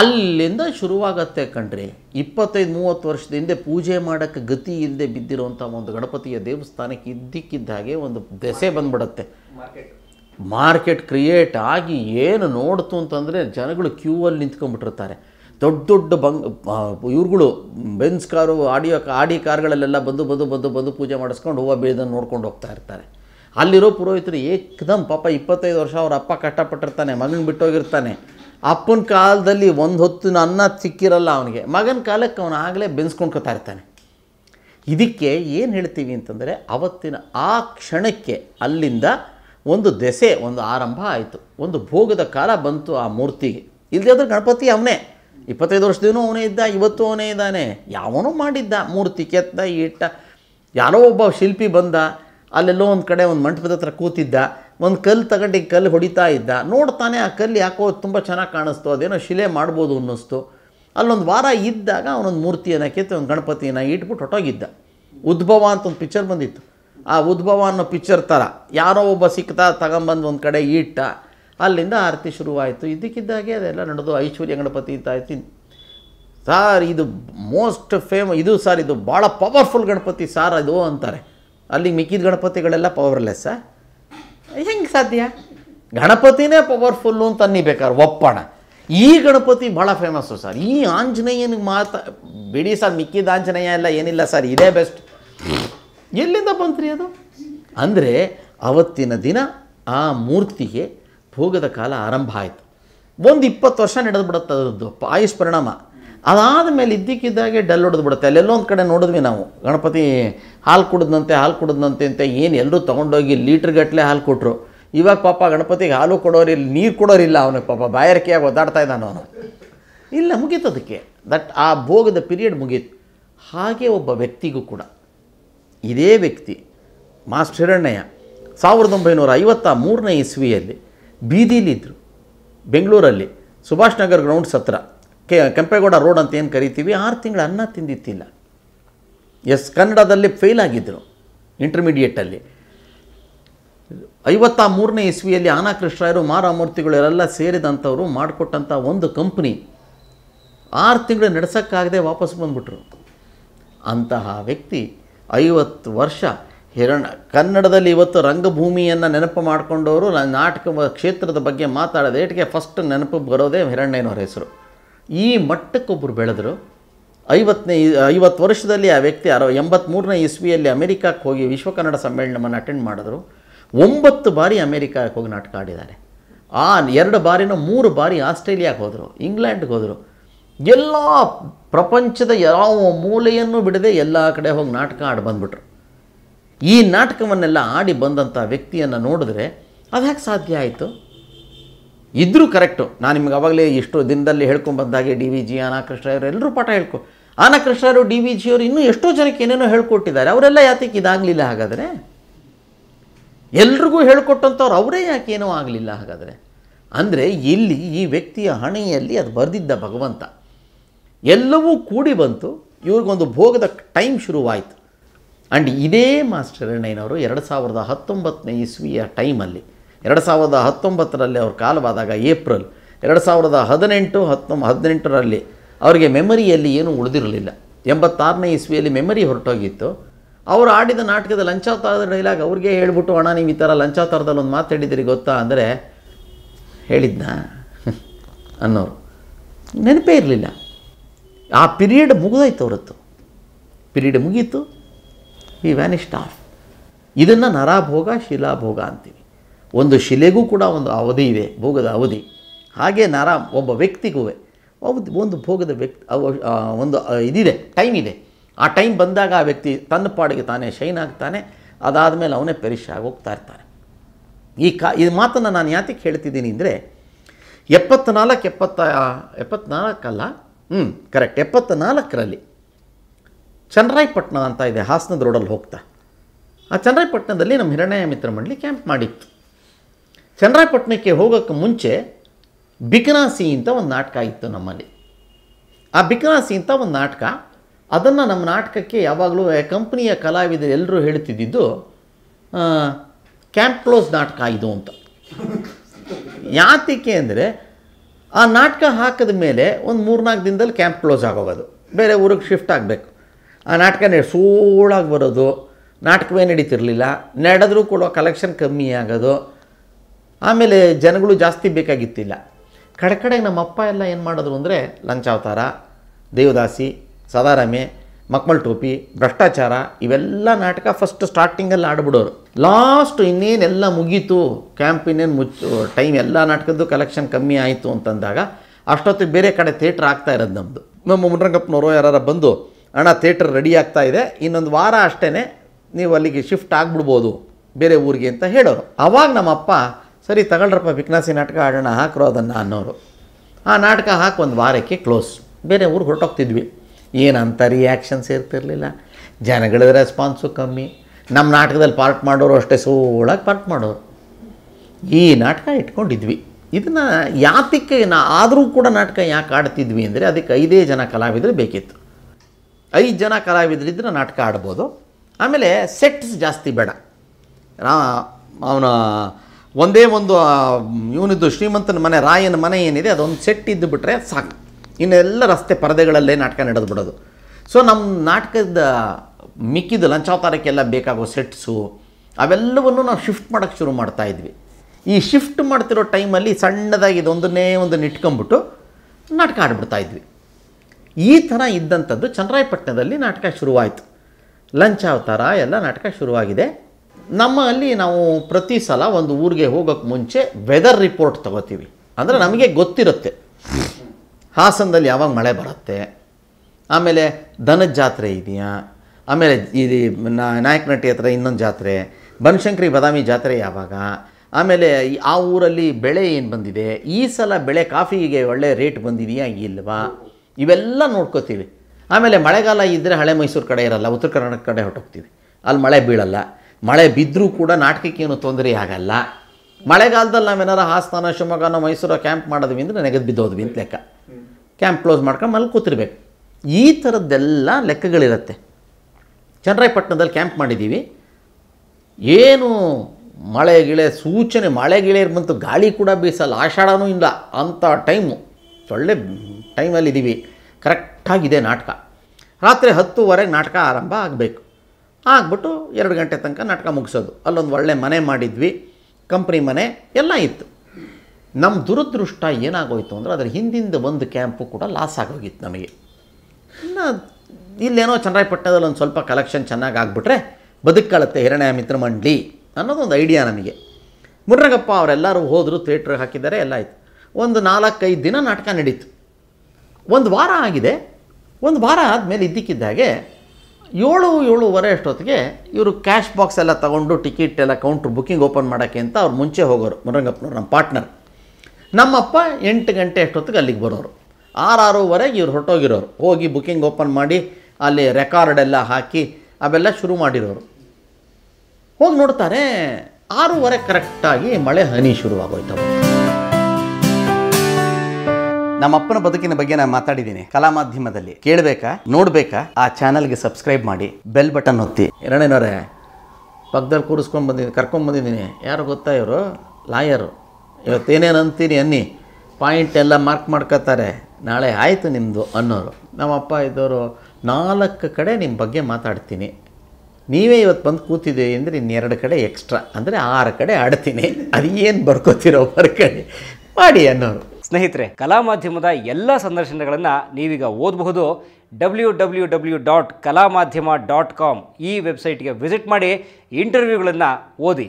ಅಲ್ಲಿಂದ ಶುರುವಾಗತ್ತೆ ಕಣ್ರಿ ಇಪ್ಪತ್ತೈದು ಮೂವತ್ತು ವರ್ಷದ ಹಿಂದೆ ಪೂಜೆ ಮಾಡೋಕ್ಕೆ ಗತಿ ಇಲ್ಲದೆ ಬಿದ್ದಿರೋಂಥ ಒಂದು ಗಣಪತಿಯ ದೇವಸ್ಥಾನಕ್ಕೆ ಇದ್ದಕ್ಕಿದ್ದ ಹಾಗೆ ಒಂದು ದೆಸೆ ಬಂದ್ಬಿಡತ್ತೆ ಮಾರ್ಕೆಟ್ ಕ್ರಿಯೇಟ್ ಆಗಿ ಏನು ನೋಡ್ತು ಅಂತಂದರೆ ಜನಗಳು ಕ್ಯೂ ಅಲ್ಲಿ ನಿಂತ್ಕೊಂಡ್ಬಿಟ್ಟಿರ್ತಾರೆ ದೊಡ್ಡ ದೊಡ್ಡ ಬಂಗ್ ಇವ್ರುಗಳು ಬೆನ್ಸ್ ಕಾರು ಆಡಿಯೋ ಆಡಿ ಕಾರ್ಗಳಲ್ಲೆಲ್ಲ ಬಂದು ಬಂದು ಬಂದು ಬಂದು ಪೂಜೆ ಮಾಡಿಸ್ಕೊಂಡು ಹೂವು ಬೇದನ್ನು ನೋಡ್ಕೊಂಡು ಹೋಗ್ತಾ ಇರ್ತಾರೆ ಅಲ್ಲಿರೋ ಪುರೋಹಿತರು ಏಕದಮ್ ಪಾಪ ಇಪ್ಪತ್ತೈದು ವರ್ಷ ಅವ್ರ ಅಪ್ಪ ಕಷ್ಟಪಟ್ಟಿರ್ತಾನೆ ಮಗನ ಬಿಟ್ಟೋಗಿರ್ತಾನೆ ಅಪ್ಪನ ಕಾಲದಲ್ಲಿ ಒಂದು ಹೊತ್ತಿನ ಅನ್ನ ಸಿಕ್ಕಿರಲ್ಲ ಅವನಿಗೆ ಮಗನ ಕಾಲಕ್ಕೆ ಅವನು ಆಗಲೇ ಬೆನ್ಸ್ಕೊಂಡ್ಕೊತಾ ಇರ್ತಾನೆ ಇದಕ್ಕೆ ಏನು ಹೇಳ್ತೀವಿ ಅಂತಂದರೆ ಅವತ್ತಿನ ಆ ಕ್ಷಣಕ್ಕೆ ಅಲ್ಲಿಂದ ಒಂದು ದೆಸೆ ಒಂದು ಆರಂಭ ಆಯಿತು ಒಂದು ಭೋಗದ ಕಾಲ ಬಂತು ಆ ಮೂರ್ತಿಗೆ ಇಲ್ಲದೆ ಹೋದ್ರೆ ಗಣಪತಿ ಅವನೇ ಇಪ್ಪತ್ತೈದು ವರ್ಷದೂ ಅವನೇ ಇದ್ದ ಇವತ್ತು ಅವನೇ ಇದ್ದಾನೆ ಯಾವನೂ ಮಾಡಿದ್ದ ಮೂರ್ತಿ ಕೆತ್ತ ಇಟ್ಟ ಯಾರೋ ಒಬ್ಬ ಶಿಲ್ಪಿ ಬಂದ ಅಲ್ಲೆಲ್ಲೋ ಒಂದು ಕಡೆ ಒಂದು ಮಂಟಪದ ಹತ್ರ ಕೂತಿದ್ದ ಒಂದು ಕಲ್ಲು ತಗೊಂಡು ಕಲ್ಲು ಹೊಡಿತಾ ಇದ್ದ ನೋಡ್ತಾನೆ ಆ ಕಲ್ಲು ಯಾಕೋ ತುಂಬ ಚೆನ್ನಾಗಿ ಕಾಣಿಸ್ತು ಅದೇನೋ ಶಿಲೆ ಮಾಡ್ಬೋದು ಅನ್ನಿಸ್ತು ಅಲ್ಲೊಂದು ವಾರ ಇದ್ದಾಗ ಅವನೊಂದು ಮೂರ್ತಿಯನ್ನು ಕೆತ್ತಿ ಒಂದು ಗಣಪತಿಯನ್ನು ಇಟ್ಬಿಟ್ಟು ಹೊಟ್ಟೋಗಿದ್ದ ಉದ್ಭವ ಅಂತ ಒಂದು ಪಿಕ್ಚರ್ ಬಂದಿತ್ತು ಆ ಉದ್ಭವ ಅನ್ನೋ ಪಿಕ್ಚರ್ ಥರ ಯಾರೋ ಒಬ್ಬ ಸಿಕ್ತಾ ತಗೊಂಬಂದು ಒಂದು ಕಡೆ ಇಟ್ಟ ಅಲ್ಲಿಂದ ಆರತಿ ಶುರುವಾಯಿತು ಇದಕ್ಕಿದ್ದಾಗೆ ಅದೆಲ್ಲ ನಡೆದು ಐಶ್ವರ್ಯ ಗಣಪತಿ ಆಯ್ತು ಸಾರ್ ಇದು ಮೋಸ್ಟ್ ಫೇಮ ಇದು ಸರ್ ಇದು ಭಾಳ ಪವರ್ಫುಲ್ ಗಣಪತಿ ಸಾರ್ ಅದು ಅಂತಾರೆ ಅಲ್ಲಿ ಮಿಕ್ಕಿದ ಗಣಪತಿಗಳೆಲ್ಲ ಪವರ್ಲೆಸ್ಸ ಹೆಂಗೆ ಸಾಧ್ಯ ಗಣಪತಿನೇ ಪವರ್ಫುಲ್ಲು ಅಂತ ಅನ್ನಿಬೇಕಾದ್ರೆ ಒಪ್ಪಣ ಈ ಗಣಪತಿ ಭಾಳ ಫೇಮಸ್ಸು ಸರ್ ಈ ಆಂಜನೇಯನಿಗೆ ಮಾತಾ ಬಿಡಿ ಸರ್ ಮಿಕ್ಕಿದ ಆಂಜನೇಯ ಎಲ್ಲ ಏನಿಲ್ಲ ಸರ್ ಇದೇ ಬೆಸ್ಟ್ ಎಲ್ಲಿಂದ ಬಂತ್ರಿ ಅದು ಅಂದರೆ ಅವತ್ತಿನ ದಿನ ಆ ಮೂರ್ತಿಗೆ ಭೋಗದ ಕಾಲ ಆರಂಭ ಆಯಿತು ಒಂದು ಇಪ್ಪತ್ತು ವರ್ಷ ನಡೆದು ಬಿಡುತ್ತೆ ಅದರದ್ದು ಆಯುಷ್ ಪರಿಣಾಮ ಅದಾದ ಮೇಲೆ ಇದ್ದಕ್ಕಿದ್ದಾಗೆ ಡಲ್ ಹೊಡೆದು ಬಿಡುತ್ತೆ ಅಲ್ಲೆಲ್ಲೋ ಒಂದು ಕಡೆ ನೋಡಿದ್ವಿ ನಾವು ಗಣಪತಿ ಹಾಲು ಕುಡಿದಂತೆ ಹಾಲು ಕುಡಿದಂತೆ ಅಂತ ಏನು ಎಲ್ಲರೂ ತೊಗೊಂಡೋಗಿ ಲೀಟ್ರ್ಗಟ್ಟಲೆ ಹಾಲು ಕೊಟ್ಟರು ಇವಾಗ ಪಾಪ ಗಣಪತಿಗೆ ಹಾಲು ಕೊಡೋರಿಲ್ಲ ನೀರು ಕೊಡೋರಿಲ್ಲ ಅವನಿಗೆ ಪಾಪ ಬಾಯಾರಿಕೆಯಾಗಿ ಒದ್ದಾಡ್ತಾ ಇದ್ದಾನು ಅವನು ಇಲ್ಲ ಮುಗೀತು ಅದಕ್ಕೆ ದಟ್ ಆ ಭೋಗದ ಪೀರಿಯಡ್ ಮುಗೀತು ಹಾಗೆ ಒಬ್ಬ ವ್ಯಕ್ತಿಗೂ ಕೂಡ ಇದೇ ವ್ಯಕ್ತಿ ಹಿರಣ್ಣಯ್ಯ ಸಾವಿರದ ಒಂಬೈನೂರ ಐವತ್ತ ಮೂರನೇ ಇಸ್ವಿಯಲ್ಲಿ ಬೀದಿಲಿದ್ದರು ಬೆಂಗಳೂರಲ್ಲಿ ಸುಭಾಷ್ ನಗರ್ ಗ್ರೌಂಡ್ ಸತ್ರ ಕೆ ಕೆಂಪೇಗೌಡ ರೋಡ್ ಅಂತ ಏನು ಕರಿತೀವಿ ಆರು ತಿಂಗಳು ಅನ್ನ ತಿಂದಿತ್ತಿಲ್ಲ ಎಸ್ ಕನ್ನಡದಲ್ಲಿ ಫೇಲ್ ಆಗಿದ್ದರು ಇಂಟರ್ಮೀಡಿಯೇಟಲ್ಲಿ ಐವತ್ತ ಮೂರನೇ ಇಸ್ವಿಯಲ್ಲಿ ಮಾರಾಮೂರ್ತಿಗಳು ಎಲ್ಲ ಸೇರಿದಂಥವರು ಮಾಡಿಕೊಟ್ಟಂಥ ಒಂದು ಕಂಪ್ನಿ ಆರು ತಿಂಗಳು ನಡೆಸೋಕ್ಕಾಗದೆ ವಾಪಸ್ ಬಂದುಬಿಟ್ರು ಅಂತಹ ವ್ಯಕ್ತಿ ಐವತ್ತು ವರ್ಷ ಹಿರಣ ಕನ್ನಡದಲ್ಲಿ ಇವತ್ತು ರಂಗಭೂಮಿಯನ್ನು ನೆನಪು ಮಾಡಿಕೊಂಡವರು ನಾಟಕ ಕ್ಷೇತ್ರದ ಬಗ್ಗೆ ಮಾತಾಡೋದು ಏಟಿಗೆ ಫಸ್ಟ್ ನೆನಪು ಬರೋದೇ ಹಿರಣ್ಣಯ್ಯನವ್ರ ಹೆಸರು ಈ ಮಟ್ಟಕ್ಕೊಬ್ಬರು ಬೆಳೆದರು ಐವತ್ತನೇ ಐವತ್ತು ವರ್ಷದಲ್ಲಿ ಆ ವ್ಯಕ್ತಿ ಅರ ಎಂಬತ್ತ್ಮೂರನೇ ಇಸ್ವಿಯಲ್ಲಿ ಅಮೆರಿಕಕ್ಕೆ ಹೋಗಿ ವಿಶ್ವ ಕನ್ನಡ ಸಮ್ಮೇಳನವನ್ನು ಅಟೆಂಡ್ ಮಾಡಿದ್ರು ಒಂಬತ್ತು ಬಾರಿ ಅಮೆರಿಕಕ್ಕೆ ಹೋಗಿ ನಾಟಕ ಆಡಿದ್ದಾರೆ ಆ ಎರಡು ಬಾರಿನೂ ಮೂರು ಬಾರಿ ಆಸ್ಟ್ರೇಲಿಯಾಗೆ ಹೋದರು ಇಂಗ್ಲೆಂಡ್ಗೆ ಹೋದರು ಎಲ್ಲ ಪ್ರಪಂಚದ ಯಾವ ಮೂಲೆಯನ್ನು ಬಿಡದೆ ಎಲ್ಲ ಕಡೆ ಹೋಗಿ ನಾಟಕ ಆಡಿ ಬಂದ್ಬಿಟ್ರು ಈ ನಾಟಕವನ್ನೆಲ್ಲ ಆಡಿ ಬಂದಂಥ ವ್ಯಕ್ತಿಯನ್ನು ನೋಡಿದ್ರೆ ಅದು ಯಾಕೆ ಸಾಧ್ಯ ಆಯಿತು ಇದ್ದರೂ ಕರೆಕ್ಟು ನಾನು ನಿಮ್ಗೆ ಅವಾಗಲೇ ಇಷ್ಟು ದಿನದಲ್ಲಿ ಹೇಳ್ಕೊಂಬಂದಾಗೆ ಡಿ ವಿ ಜಿ ಅನಾಕೃಷ್ಣಯ್ಯವರು ಎಲ್ಲರೂ ಪಾಠ ಹೇಳ್ಕೊ ಅನಾಕೃಷ್ಣರು ಡಿ ವಿ ಜಿಯವರು ಇನ್ನೂ ಎಷ್ಟೋ ಜನಕ್ಕೆ ಏನೇನೋ ಹೇಳ್ಕೊಟ್ಟಿದ್ದಾರೆ ಅವರೆಲ್ಲ ಯಾತಕ್ಕೆ ಇದಾಗಲಿಲ್ಲ ಹಾಗಾದರೆ ಎಲ್ರಿಗೂ ಹೇಳ್ಕೊಟ್ಟಂಥವ್ರು ಅವರೇ ಯಾಕೆ ಏನೋ ಆಗಲಿಲ್ಲ ಹಾಗಾದರೆ ಅಂದರೆ ಇಲ್ಲಿ ಈ ವ್ಯಕ್ತಿಯ ಹಣೆಯಲ್ಲಿ ಅದು ಬರೆದಿದ್ದ ಭಗವಂತ ಎಲ್ಲವೂ ಕೂಡಿ ಬಂತು ಇವ್ರಿಗೊಂದು ಭೋಗದ ಟೈಮ್ ಶುರುವಾಯಿತು ಆ್ಯಂಡ್ ಇದೇ ಮಾಸ್ಟರ್ ನೈನವರು ಎರಡು ಸಾವಿರದ ಹತ್ತೊಂಬತ್ತನೇ ಇಸ್ವಿಯ ಟೈಮಲ್ಲಿ ಎರಡು ಸಾವಿರದ ಹತ್ತೊಂಬತ್ತರಲ್ಲಿ ಅವ್ರ ಕಾಲವಾದಾಗ ಏಪ್ರಿಲ್ ಎರಡು ಸಾವಿರದ ಹದಿನೆಂಟು ಹತ್ತೊಂ ಹದಿನೆಂಟರಲ್ಲಿ ಅವರಿಗೆ ಮೆಮರಿಯಲ್ಲಿ ಏನೂ ಉಳಿದಿರಲಿಲ್ಲ ಎಂಬತ್ತಾರನೇ ಇಸ್ವಿಯಲ್ಲಿ ಮೆಮರಿ ಹೊರಟೋಗಿತ್ತು ಅವರು ಆಡಿದ ನಾಟಕದ ಲಂಚಾವತಾರದ ಡೈಲಾಗ್ ಅವ್ರಿಗೆ ಹೇಳ್ಬಿಟ್ಟು ಅಣ್ಣ ನೀವು ಈ ಥರ ಲಂಚಾವತಾರದಲ್ಲಿ ಒಂದು ಮಾತು ಹೇಳಿದಿರಿ ಗೊತ್ತಾ ಅಂದರೆ ಹೇಳಿದ್ನಾ ಅನ್ನೋರು ನೆನಪೇ ಇರಲಿಲ್ಲ ಆ ಪಿರಿಯಡ್ ಮುಗಿದಾಯ್ತು ಅವರದ್ದು ಪಿರಿಯಡ್ ಮುಗೀತು ಈ ವ್ಯಾನಿಶ್ಡ್ ಆಫ್ ಇದನ್ನು ನರಾಭೋಗ ಶಿಲಾಭೋಗ ಅಂತೀವಿ ಒಂದು ಶಿಲೆಗೂ ಕೂಡ ಒಂದು ಅವಧಿ ಇದೆ ಭೋಗದ ಅವಧಿ ಹಾಗೆ ನರ ಒಬ್ಬ ವ್ಯಕ್ತಿಗೂ ಒಂದು ಭೋಗದ ವ್ಯಕ್ತಿ ಒಂದು ಇದಿದೆ ಟೈಮ್ ಇದೆ ಆ ಟೈಮ್ ಬಂದಾಗ ಆ ವ್ಯಕ್ತಿ ತನ್ನ ಪಾಡಿಗೆ ತಾನೇ ಶೈನ್ ಆಗ್ತಾನೆ ಅದಾದ ಮೇಲೆ ಅವನೇ ಪೆರಿಶ್ ಹೋಗ್ತಾ ಇರ್ತಾನೆ ಈ ಕಾ ಇದು ಮಾತನ್ನು ನಾನು ಯಾತಕ್ಕೆ ಹೇಳ್ತಿದ್ದೀನಿ ಅಂದರೆ ಎಪ್ಪತ್ನಾಲ್ಕು ಎಪ್ಪತ್ತ ಎಪ್ಪತ್ನಾಲ್ಕಲ್ಲ ಹ್ಞೂ ಕರೆಕ್ಟ್ ಎಪ್ಪತ್ತ ನಾಲ್ಕರಲ್ಲಿ ಚನ್ನರಾಯಪಟ್ಟಣ ಅಂತ ಇದೆ ಹಾಸನದ ರೋಡಲ್ಲಿ ಹೋಗ್ತಾ ಆ ಚನ್ನರಾಯಪಟ್ಟಣದಲ್ಲಿ ನಮ್ಮ ಹಿರಣ್ಯ ಮಿತ್ರ ಮಂಡಳಿ ಕ್ಯಾಂಪ್ ಮಾಡಿತ್ತು ಚನ್ನರಾಯಪಟ್ಟಣಕ್ಕೆ ಹೋಗೋಕ್ಕೆ ಮುಂಚೆ ಬಿಕನಾಸಿ ಅಂತ ಒಂದು ನಾಟಕ ಇತ್ತು ನಮ್ಮಲ್ಲಿ ಆ ಬಿಕನಾಸಿ ಅಂತ ಒಂದು ನಾಟಕ ಅದನ್ನು ನಮ್ಮ ನಾಟಕಕ್ಕೆ ಯಾವಾಗಲೂ ಕಂಪ್ನಿಯ ಕಲಾವಿದರು ಎಲ್ಲರೂ ಹೇಳ್ತಿದ್ದಿದ್ದು ಕ್ಯಾಂಪ್ ಕ್ಲೋಸ್ ನಾಟಕ ಇದು ಅಂತ ಯಾತಿಕೆ ಅಂದರೆ ಆ ನಾಟಕ ಹಾಕಿದ ಮೇಲೆ ಒಂದು ಮೂರ್ನಾಲ್ಕು ದಿನದಲ್ಲಿ ಕ್ಯಾಂಪ್ ಕ್ಲೋಸ್ ಆಗೋಗೋದು ಬೇರೆ ಊರಿಗೆ ಶಿಫ್ಟ್ ಆಗಬೇಕು ಆ ನಾಟಕ ನೆ ಸೂಳಾಗಿ ಬರೋದು ನಾಟಕವೇ ನಡೀತಿರಲಿಲ್ಲ ನಡೆದ್ರೂ ಕೂಡ ಕಲೆಕ್ಷನ್ ಕಮ್ಮಿ ಆಗೋದು ಆಮೇಲೆ ಜನಗಳು ಜಾಸ್ತಿ ಬೇಕಾಗಿತ್ತಿಲ್ಲ ಕಡೆ ಕಡೆಗೆ ನಮ್ಮಪ್ಪ ಎಲ್ಲ ಏನು ಮಾಡಿದ್ರು ಅಂದರೆ ಲಂಚಾವತಾರ ದೇವದಾಸಿ ಸದಾರಾಮೆ ಮಕ್ಮಲ್ ಟೋಪಿ ಭ್ರಷ್ಟಾಚಾರ ಇವೆಲ್ಲ ನಾಟಕ ಫಸ್ಟ್ ಸ್ಟಾರ್ಟಿಂಗಲ್ಲಿ ಆಡ್ಬಿಡೋರು ಲಾಸ್ಟ್ ಇನ್ನೇನೆಲ್ಲ ಮುಗೀತು ಕ್ಯಾಂಪ್ ಇನ್ನೇನು ಮುಚ್ಚು ಟೈಮ್ ಎಲ್ಲ ನಾಟಕದ್ದು ಕಲೆಕ್ಷನ್ ಕಮ್ಮಿ ಆಯಿತು ಅಂತಂದಾಗ ಅಷ್ಟೊತ್ತಿಗೆ ಬೇರೆ ಕಡೆ ಥಿಯೇಟ್ರ್ ಆಗ್ತಾ ಇರೋದು ನಮ್ಮದು ನಮ್ಮ ಮುನರಂಗಪ್ಪನವರು ಯಾರು ಬಂದು ಅಣ್ಣ ಥೇಟ್ರ್ ರೆಡಿ ಆಗ್ತಾ ಇದೆ ಇನ್ನೊಂದು ವಾರ ಅಷ್ಟೇ ನೀವು ಅಲ್ಲಿಗೆ ಶಿಫ್ಟ್ ಆಗಿಬಿಡ್ಬೋದು ಬೇರೆ ಊರಿಗೆ ಅಂತ ಹೇಳೋರು ಆವಾಗ ನಮ್ಮಪ್ಪ ಸರಿ ತಗೊಳ್ರಪ್ಪ ಬಿಕ್ನಾಸಿ ನಾಟಕ ಆಡೋಣ ಹಾಕ್ರೋ ಅದನ್ನು ಅನ್ನೋರು ಆ ನಾಟಕ ಹಾಕಿ ಒಂದು ವಾರಕ್ಕೆ ಕ್ಲೋಸ್ ಬೇರೆ ಊರಿಗೆ ಹೊರಟೋಗ್ತಿದ್ವಿ ಏನಂತ ರಿಯಾಕ್ಷನ್ಸ್ ಇರ್ತಿರಲಿಲ್ಲ ಜನಗಳ ರೆಸ್ಪಾನ್ಸು ಕಮ್ಮಿ ನಮ್ಮ ನಾಟಕದಲ್ಲಿ ಪಾರ್ಟ್ ಮಾಡೋರು ಅಷ್ಟೇ ಸೋಳಾಗಿ ಪಾರ್ಟ್ ಮಾಡೋರು ಈ ನಾಟಕ ಇಟ್ಕೊಂಡಿದ್ವಿ ಇದನ್ನು ಯಾತಕ್ಕೆ ನಾ ಆದರೂ ಕೂಡ ನಾಟಕ ಯಾಕೆ ಆಡ್ತಿದ್ವಿ ಅಂದರೆ ಅದಕ್ಕೆ ಐದೇ ಜನ ಕಲಾವಿದರು ಬೇಕಿತ್ತು ಐದು ಜನ ಕಲಾವಿದರಿದ್ದರೆ ನಾಟಕ ಆಡ್ಬೋದು ಆಮೇಲೆ ಸೆಟ್ಸ್ ಜಾಸ್ತಿ ಬೇಡ ಅವನ ಒಂದೇ ಒಂದು ಇವನಿದ್ದು ಶ್ರೀಮಂತನ ಮನೆ ರಾಯನ ಮನೆ ಏನಿದೆ ಅದೊಂದು ಸೆಟ್ ಇದ್ದು ಬಿಟ್ಟರೆ ಸಾಕು ಇನ್ನೆಲ್ಲ ರಸ್ತೆ ಪರದೆಗಳಲ್ಲೇ ನಾಟಕ ನಡೆದು ಬಿಡೋದು ಸೊ ನಮ್ಮ ನಾಟಕದ ಮಿಕ್ಕಿದ ಲಂಚಾವತಾರಕ್ಕೆಲ್ಲ ಬೇಕಾಗೋ ಸೆಟ್ಸು ಅವೆಲ್ಲವನ್ನು ನಾವು ಶಿಫ್ಟ್ ಮಾಡೋಕ್ಕೆ ಶುರು ಮಾಡ್ತಾ ಇದ್ವಿ ಈ ಶಿಫ್ಟ್ ಮಾಡ್ತಿರೋ ಟೈಮಲ್ಲಿ ಸಣ್ಣದಾಗಿ ಇದೊಂದನ್ನೇ ಒಂದನ್ನು ಇಟ್ಕೊಂಬಿಟ್ಟು ನಾಟಕ ಆಡ್ಬಿಡ್ತಾ ಇದ್ವಿ ಈ ಥರ ಇದ್ದಂಥದ್ದು ಚಂದ್ರಾಯಪಟ್ಟಣದಲ್ಲಿ ನಾಟಕ ಶುರುವಾಯಿತು ಲಂಚಾವತಾರ ಎಲ್ಲ ನಾಟಕ ಶುರುವಾಗಿದೆ ನಮ್ಮ ಅಲ್ಲಿ ನಾವು ಪ್ರತಿ ಸಲ ಒಂದು ಊರಿಗೆ ಹೋಗೋಕ್ಕೆ ಮುಂಚೆ ವೆದರ್ ರಿಪೋರ್ಟ್ ತೊಗೋತೀವಿ ಅಂದರೆ ನಮಗೆ ಗೊತ್ತಿರುತ್ತೆ ಹಾಸನದಲ್ಲಿ ಯಾವಾಗ ಮಳೆ ಬರುತ್ತೆ ಆಮೇಲೆ ದನದ ಜಾತ್ರೆ ಇದೆಯಾ ಆಮೇಲೆ ಇದು ನಾಯಕನಟ್ಟಿ ಹತ್ರ ಇನ್ನೊಂದು ಜಾತ್ರೆ ಬನಶಂಕರಿ ಬದಾಮಿ ಜಾತ್ರೆ ಯಾವಾಗ ಆಮೇಲೆ ಆ ಊರಲ್ಲಿ ಬೆಳೆ ಏನು ಬಂದಿದೆ ಈ ಸಲ ಬೆಳೆ ಕಾಫಿಗೆ ಒಳ್ಳೆ ರೇಟ್ ಬಂದಿದೆಯಾ ಇಲ್ವಾ ಇವೆಲ್ಲ ನೋಡ್ಕೋತೀವಿ ಆಮೇಲೆ ಮಳೆಗಾಲ ಇದ್ದರೆ ಹಳೆ ಮೈಸೂರು ಕಡೆ ಇರಲ್ಲ ಉತ್ತರ ಕರ್ನಾಟಕ ಕಡೆ ಹೊರಟೋಗ್ತೀವಿ ಅಲ್ಲಿ ಮಳೆ ಬೀಳಲ್ಲ ಮಳೆ ಬಿದ್ದರೂ ಕೂಡ ನಾಟಕಕ್ಕೇನು ತೊಂದರೆ ಆಗಲ್ಲ ಮಳೆಗಾಲದಲ್ಲಿ ನಾವೇನಾರು ಹಾಸನ ಶಿವಮೊಗ್ಗನ ಮೈಸೂರು ಕ್ಯಾಂಪ್ ಮಾಡಿದ್ವಿ ಅಂದರೆ ನೆಗೆದು ಬಿದ್ದೋದ್ವಿ ಅಂತ ಲೆಕ್ಕ ಕ್ಯಾಂಪ್ ಕ್ಲೋಸ್ ಮಾಡ್ಕೊಂಡು ಮೇಲೆ ಕೂತಿರ್ಬೇಕು ಈ ಥರದ್ದೆಲ್ಲ ಲೆಕ್ಕಗಳಿರುತ್ತೆ ಚನ್ನರಾಯಪಟ್ಟಣದಲ್ಲಿ ಕ್ಯಾಂಪ್ ಮಾಡಿದ್ದೀವಿ ಏನು ಮಳೆ ಗಿಳೆ ಸೂಚನೆ ಮಳೆ ಗಿಳೆ ಬಂತು ಗಾಳಿ ಕೂಡ ಬೀಸಲ್ಲ ಆಷಾಢನೂ ಇಲ್ಲ ಅಂಥ ಟೈಮು ಒಳ್ಳೆ ಟೈಮಲ್ಲಿದ್ದೀವಿ ಕರೆಕ್ಟಾಗಿದೆ ನಾಟಕ ರಾತ್ರಿ ಹತ್ತುವರೆಗೆ ನಾಟಕ ಆರಂಭ ಆಗಬೇಕು ಆಗ್ಬಿಟ್ಟು ಎರಡು ಗಂಟೆ ತನಕ ನಾಟಕ ಮುಗಿಸೋದು ಅಲ್ಲೊಂದು ಒಳ್ಳೆ ಮನೆ ಮಾಡಿದ್ವಿ ಕಂಪ್ನಿ ಮನೆ ಎಲ್ಲ ಇತ್ತು ನಮ್ಮ ದುರದೃಷ್ಟ ಏನಾಗೋಯಿತು ಅಂದರೆ ಅದರ ಹಿಂದಿಂದ ಒಂದು ಕ್ಯಾಂಪು ಕೂಡ ಲಾಸ್ ಆಗೋಗಿತ್ತು ನಮಗೆ ಇನ್ನು ಇಲ್ಲೇನೋ ಚನ್ನರಾಯಪಟ್ಟಣದಲ್ಲಿ ಒಂದು ಸ್ವಲ್ಪ ಕಲೆಕ್ಷನ್ ಚೆನ್ನಾಗಿ ಆಗಿಬಿಟ್ರೆ ಬದುಕಳುತ್ತೆ ಹಿರಣ್ಯ ಮಿತ್ರ ಮಂಡಳಿ ಅನ್ನೋದೊಂದು ಐಡಿಯಾ ನಮಗೆ ಮುರ್ರಗಪ್ಪ ಅವರೆಲ್ಲರೂ ಹೋದರು ಥಿಯೇಟ್ರಿಗೆ ಹಾಕಿದ್ದಾರೆ ಎಲ್ಲ ಆಯಿತು ಒಂದು ನಾಲ್ಕೈದು ದಿನ ನಾಟಕ ನಡೀತು ಒಂದು ವಾರ ಆಗಿದೆ ಒಂದು ವಾರ ಆದಮೇಲೆ ಇದ್ದಕ್ಕಿದ್ದಾಗೆ ಏಳು ಏಳುವರೆ ಅಷ್ಟೊತ್ತಿಗೆ ಇವರು ಕ್ಯಾಶ್ ಬಾಕ್ಸ್ ಎಲ್ಲ ತೊಗೊಂಡು ಟಿಕೆಟ್ ಎಲ್ಲ ಕೌಂಟ್ರ್ ಬುಕ್ಕಿಂಗ್ ಓಪನ್ ಮಾಡೋಕ್ಕೆ ಅಂತ ಅವ್ರು ಮುಂಚೆ ಹೋಗೋರು ಮುರಂಗಪ್ಪನವ್ರು ನಮ್ಮ ಪಾರ್ಟ್ನರ್ ನಮ್ಮಪ್ಪ ಎಂಟು ಗಂಟೆ ಅಷ್ಟೊತ್ತಿಗೆ ಅಲ್ಲಿಗೆ ಬರೋರು ಆರಾರೂವರೆಗೆ ಇವ್ರು ಹೊರಟೋಗಿರೋರು ಹೋಗಿ ಬುಕ್ಕಿಂಗ್ ಓಪನ್ ಮಾಡಿ ಅಲ್ಲಿ ರೆಕಾರ್ಡೆಲ್ಲ ಹಾಕಿ ಅವೆಲ್ಲ ಶುರು ಮಾಡಿರೋರು ಹೋಗಿ ನೋಡ್ತಾರೆ ಆರೂವರೆ ಕರೆಕ್ಟಾಗಿ ಮಳೆ ಹನಿ ಶುರುವಾಗೋಯ್ತವೆ ನಮ್ಮಪ್ಪನ ಬದುಕಿನ ಬಗ್ಗೆ ನಾನು ಮಾತಾಡಿದ್ದೀನಿ ಕಲಾ ಮಾಧ್ಯಮದಲ್ಲಿ ಕೇಳಬೇಕಾ ನೋಡಬೇಕಾ ಆ ಚಾನಲ್ಗೆ ಸಬ್ಸ್ಕ್ರೈಬ್ ಮಾಡಿ ಬೆಲ್ ಬಟನ್ ಒತ್ತಿ ಎರಡನೇನವ್ರೆ ಪಕ್ಕದಲ್ಲಿ ಕೂರಿಸ್ಕೊಂಡು ಬಂದಿದ್ದೀನಿ ಕರ್ಕೊಂಡು ಬಂದಿದ್ದೀನಿ ಯಾರು ಗೊತ್ತಾ ಇವರು ಲಾಯರು ಇವತ್ತೇನೇನು ಅಂತೀನಿ ಅನ್ನಿ ಪಾಯಿಂಟ್ ಎಲ್ಲ ಮಾರ್ಕ್ ಮಾಡ್ಕೋತಾರೆ ನಾಳೆ ಆಯಿತು ನಿಮ್ಮದು ಅನ್ನೋರು ನಮ್ಮಪ್ಪ ಇದ್ದವರು ನಾಲ್ಕು ಕಡೆ ನಿಮ್ಮ ಬಗ್ಗೆ ಮಾತಾಡ್ತೀನಿ ನೀವೇ ಇವತ್ತು ಬಂದು ಕೂತಿದ್ದೀವಿ ಅಂದರೆ ಇನ್ನೆರಡು ಕಡೆ ಎಕ್ಸ್ಟ್ರಾ ಅಂದರೆ ಆರು ಕಡೆ ಆಡ್ತೀನಿ ಅದು ಏನು ಬರ್ಕೋತಿರೋ ಕಡೆ ಮಾಡಿ ಅನ್ನೋರು ಸ್ನೇಹಿತರೆ ಕಲಾ ಮಾಧ್ಯಮದ ಎಲ್ಲ ಸಂದರ್ಶನಗಳನ್ನು ನೀವೀಗ ಓದಬಹುದು ಡಬ್ಲ್ಯೂ ಡಬ್ಲ್ಯೂ ಡಬ್ಲ್ಯೂ ಡಾಟ್ ಕಲಾ ಮಾಧ್ಯಮ ಡಾಟ್ ಕಾಮ್ ಈ ವೆಬ್ಸೈಟ್ಗೆ ವಿಸಿಟ್ ಮಾಡಿ ಇಂಟರ್ವ್ಯೂಗಳನ್ನು ಓದಿ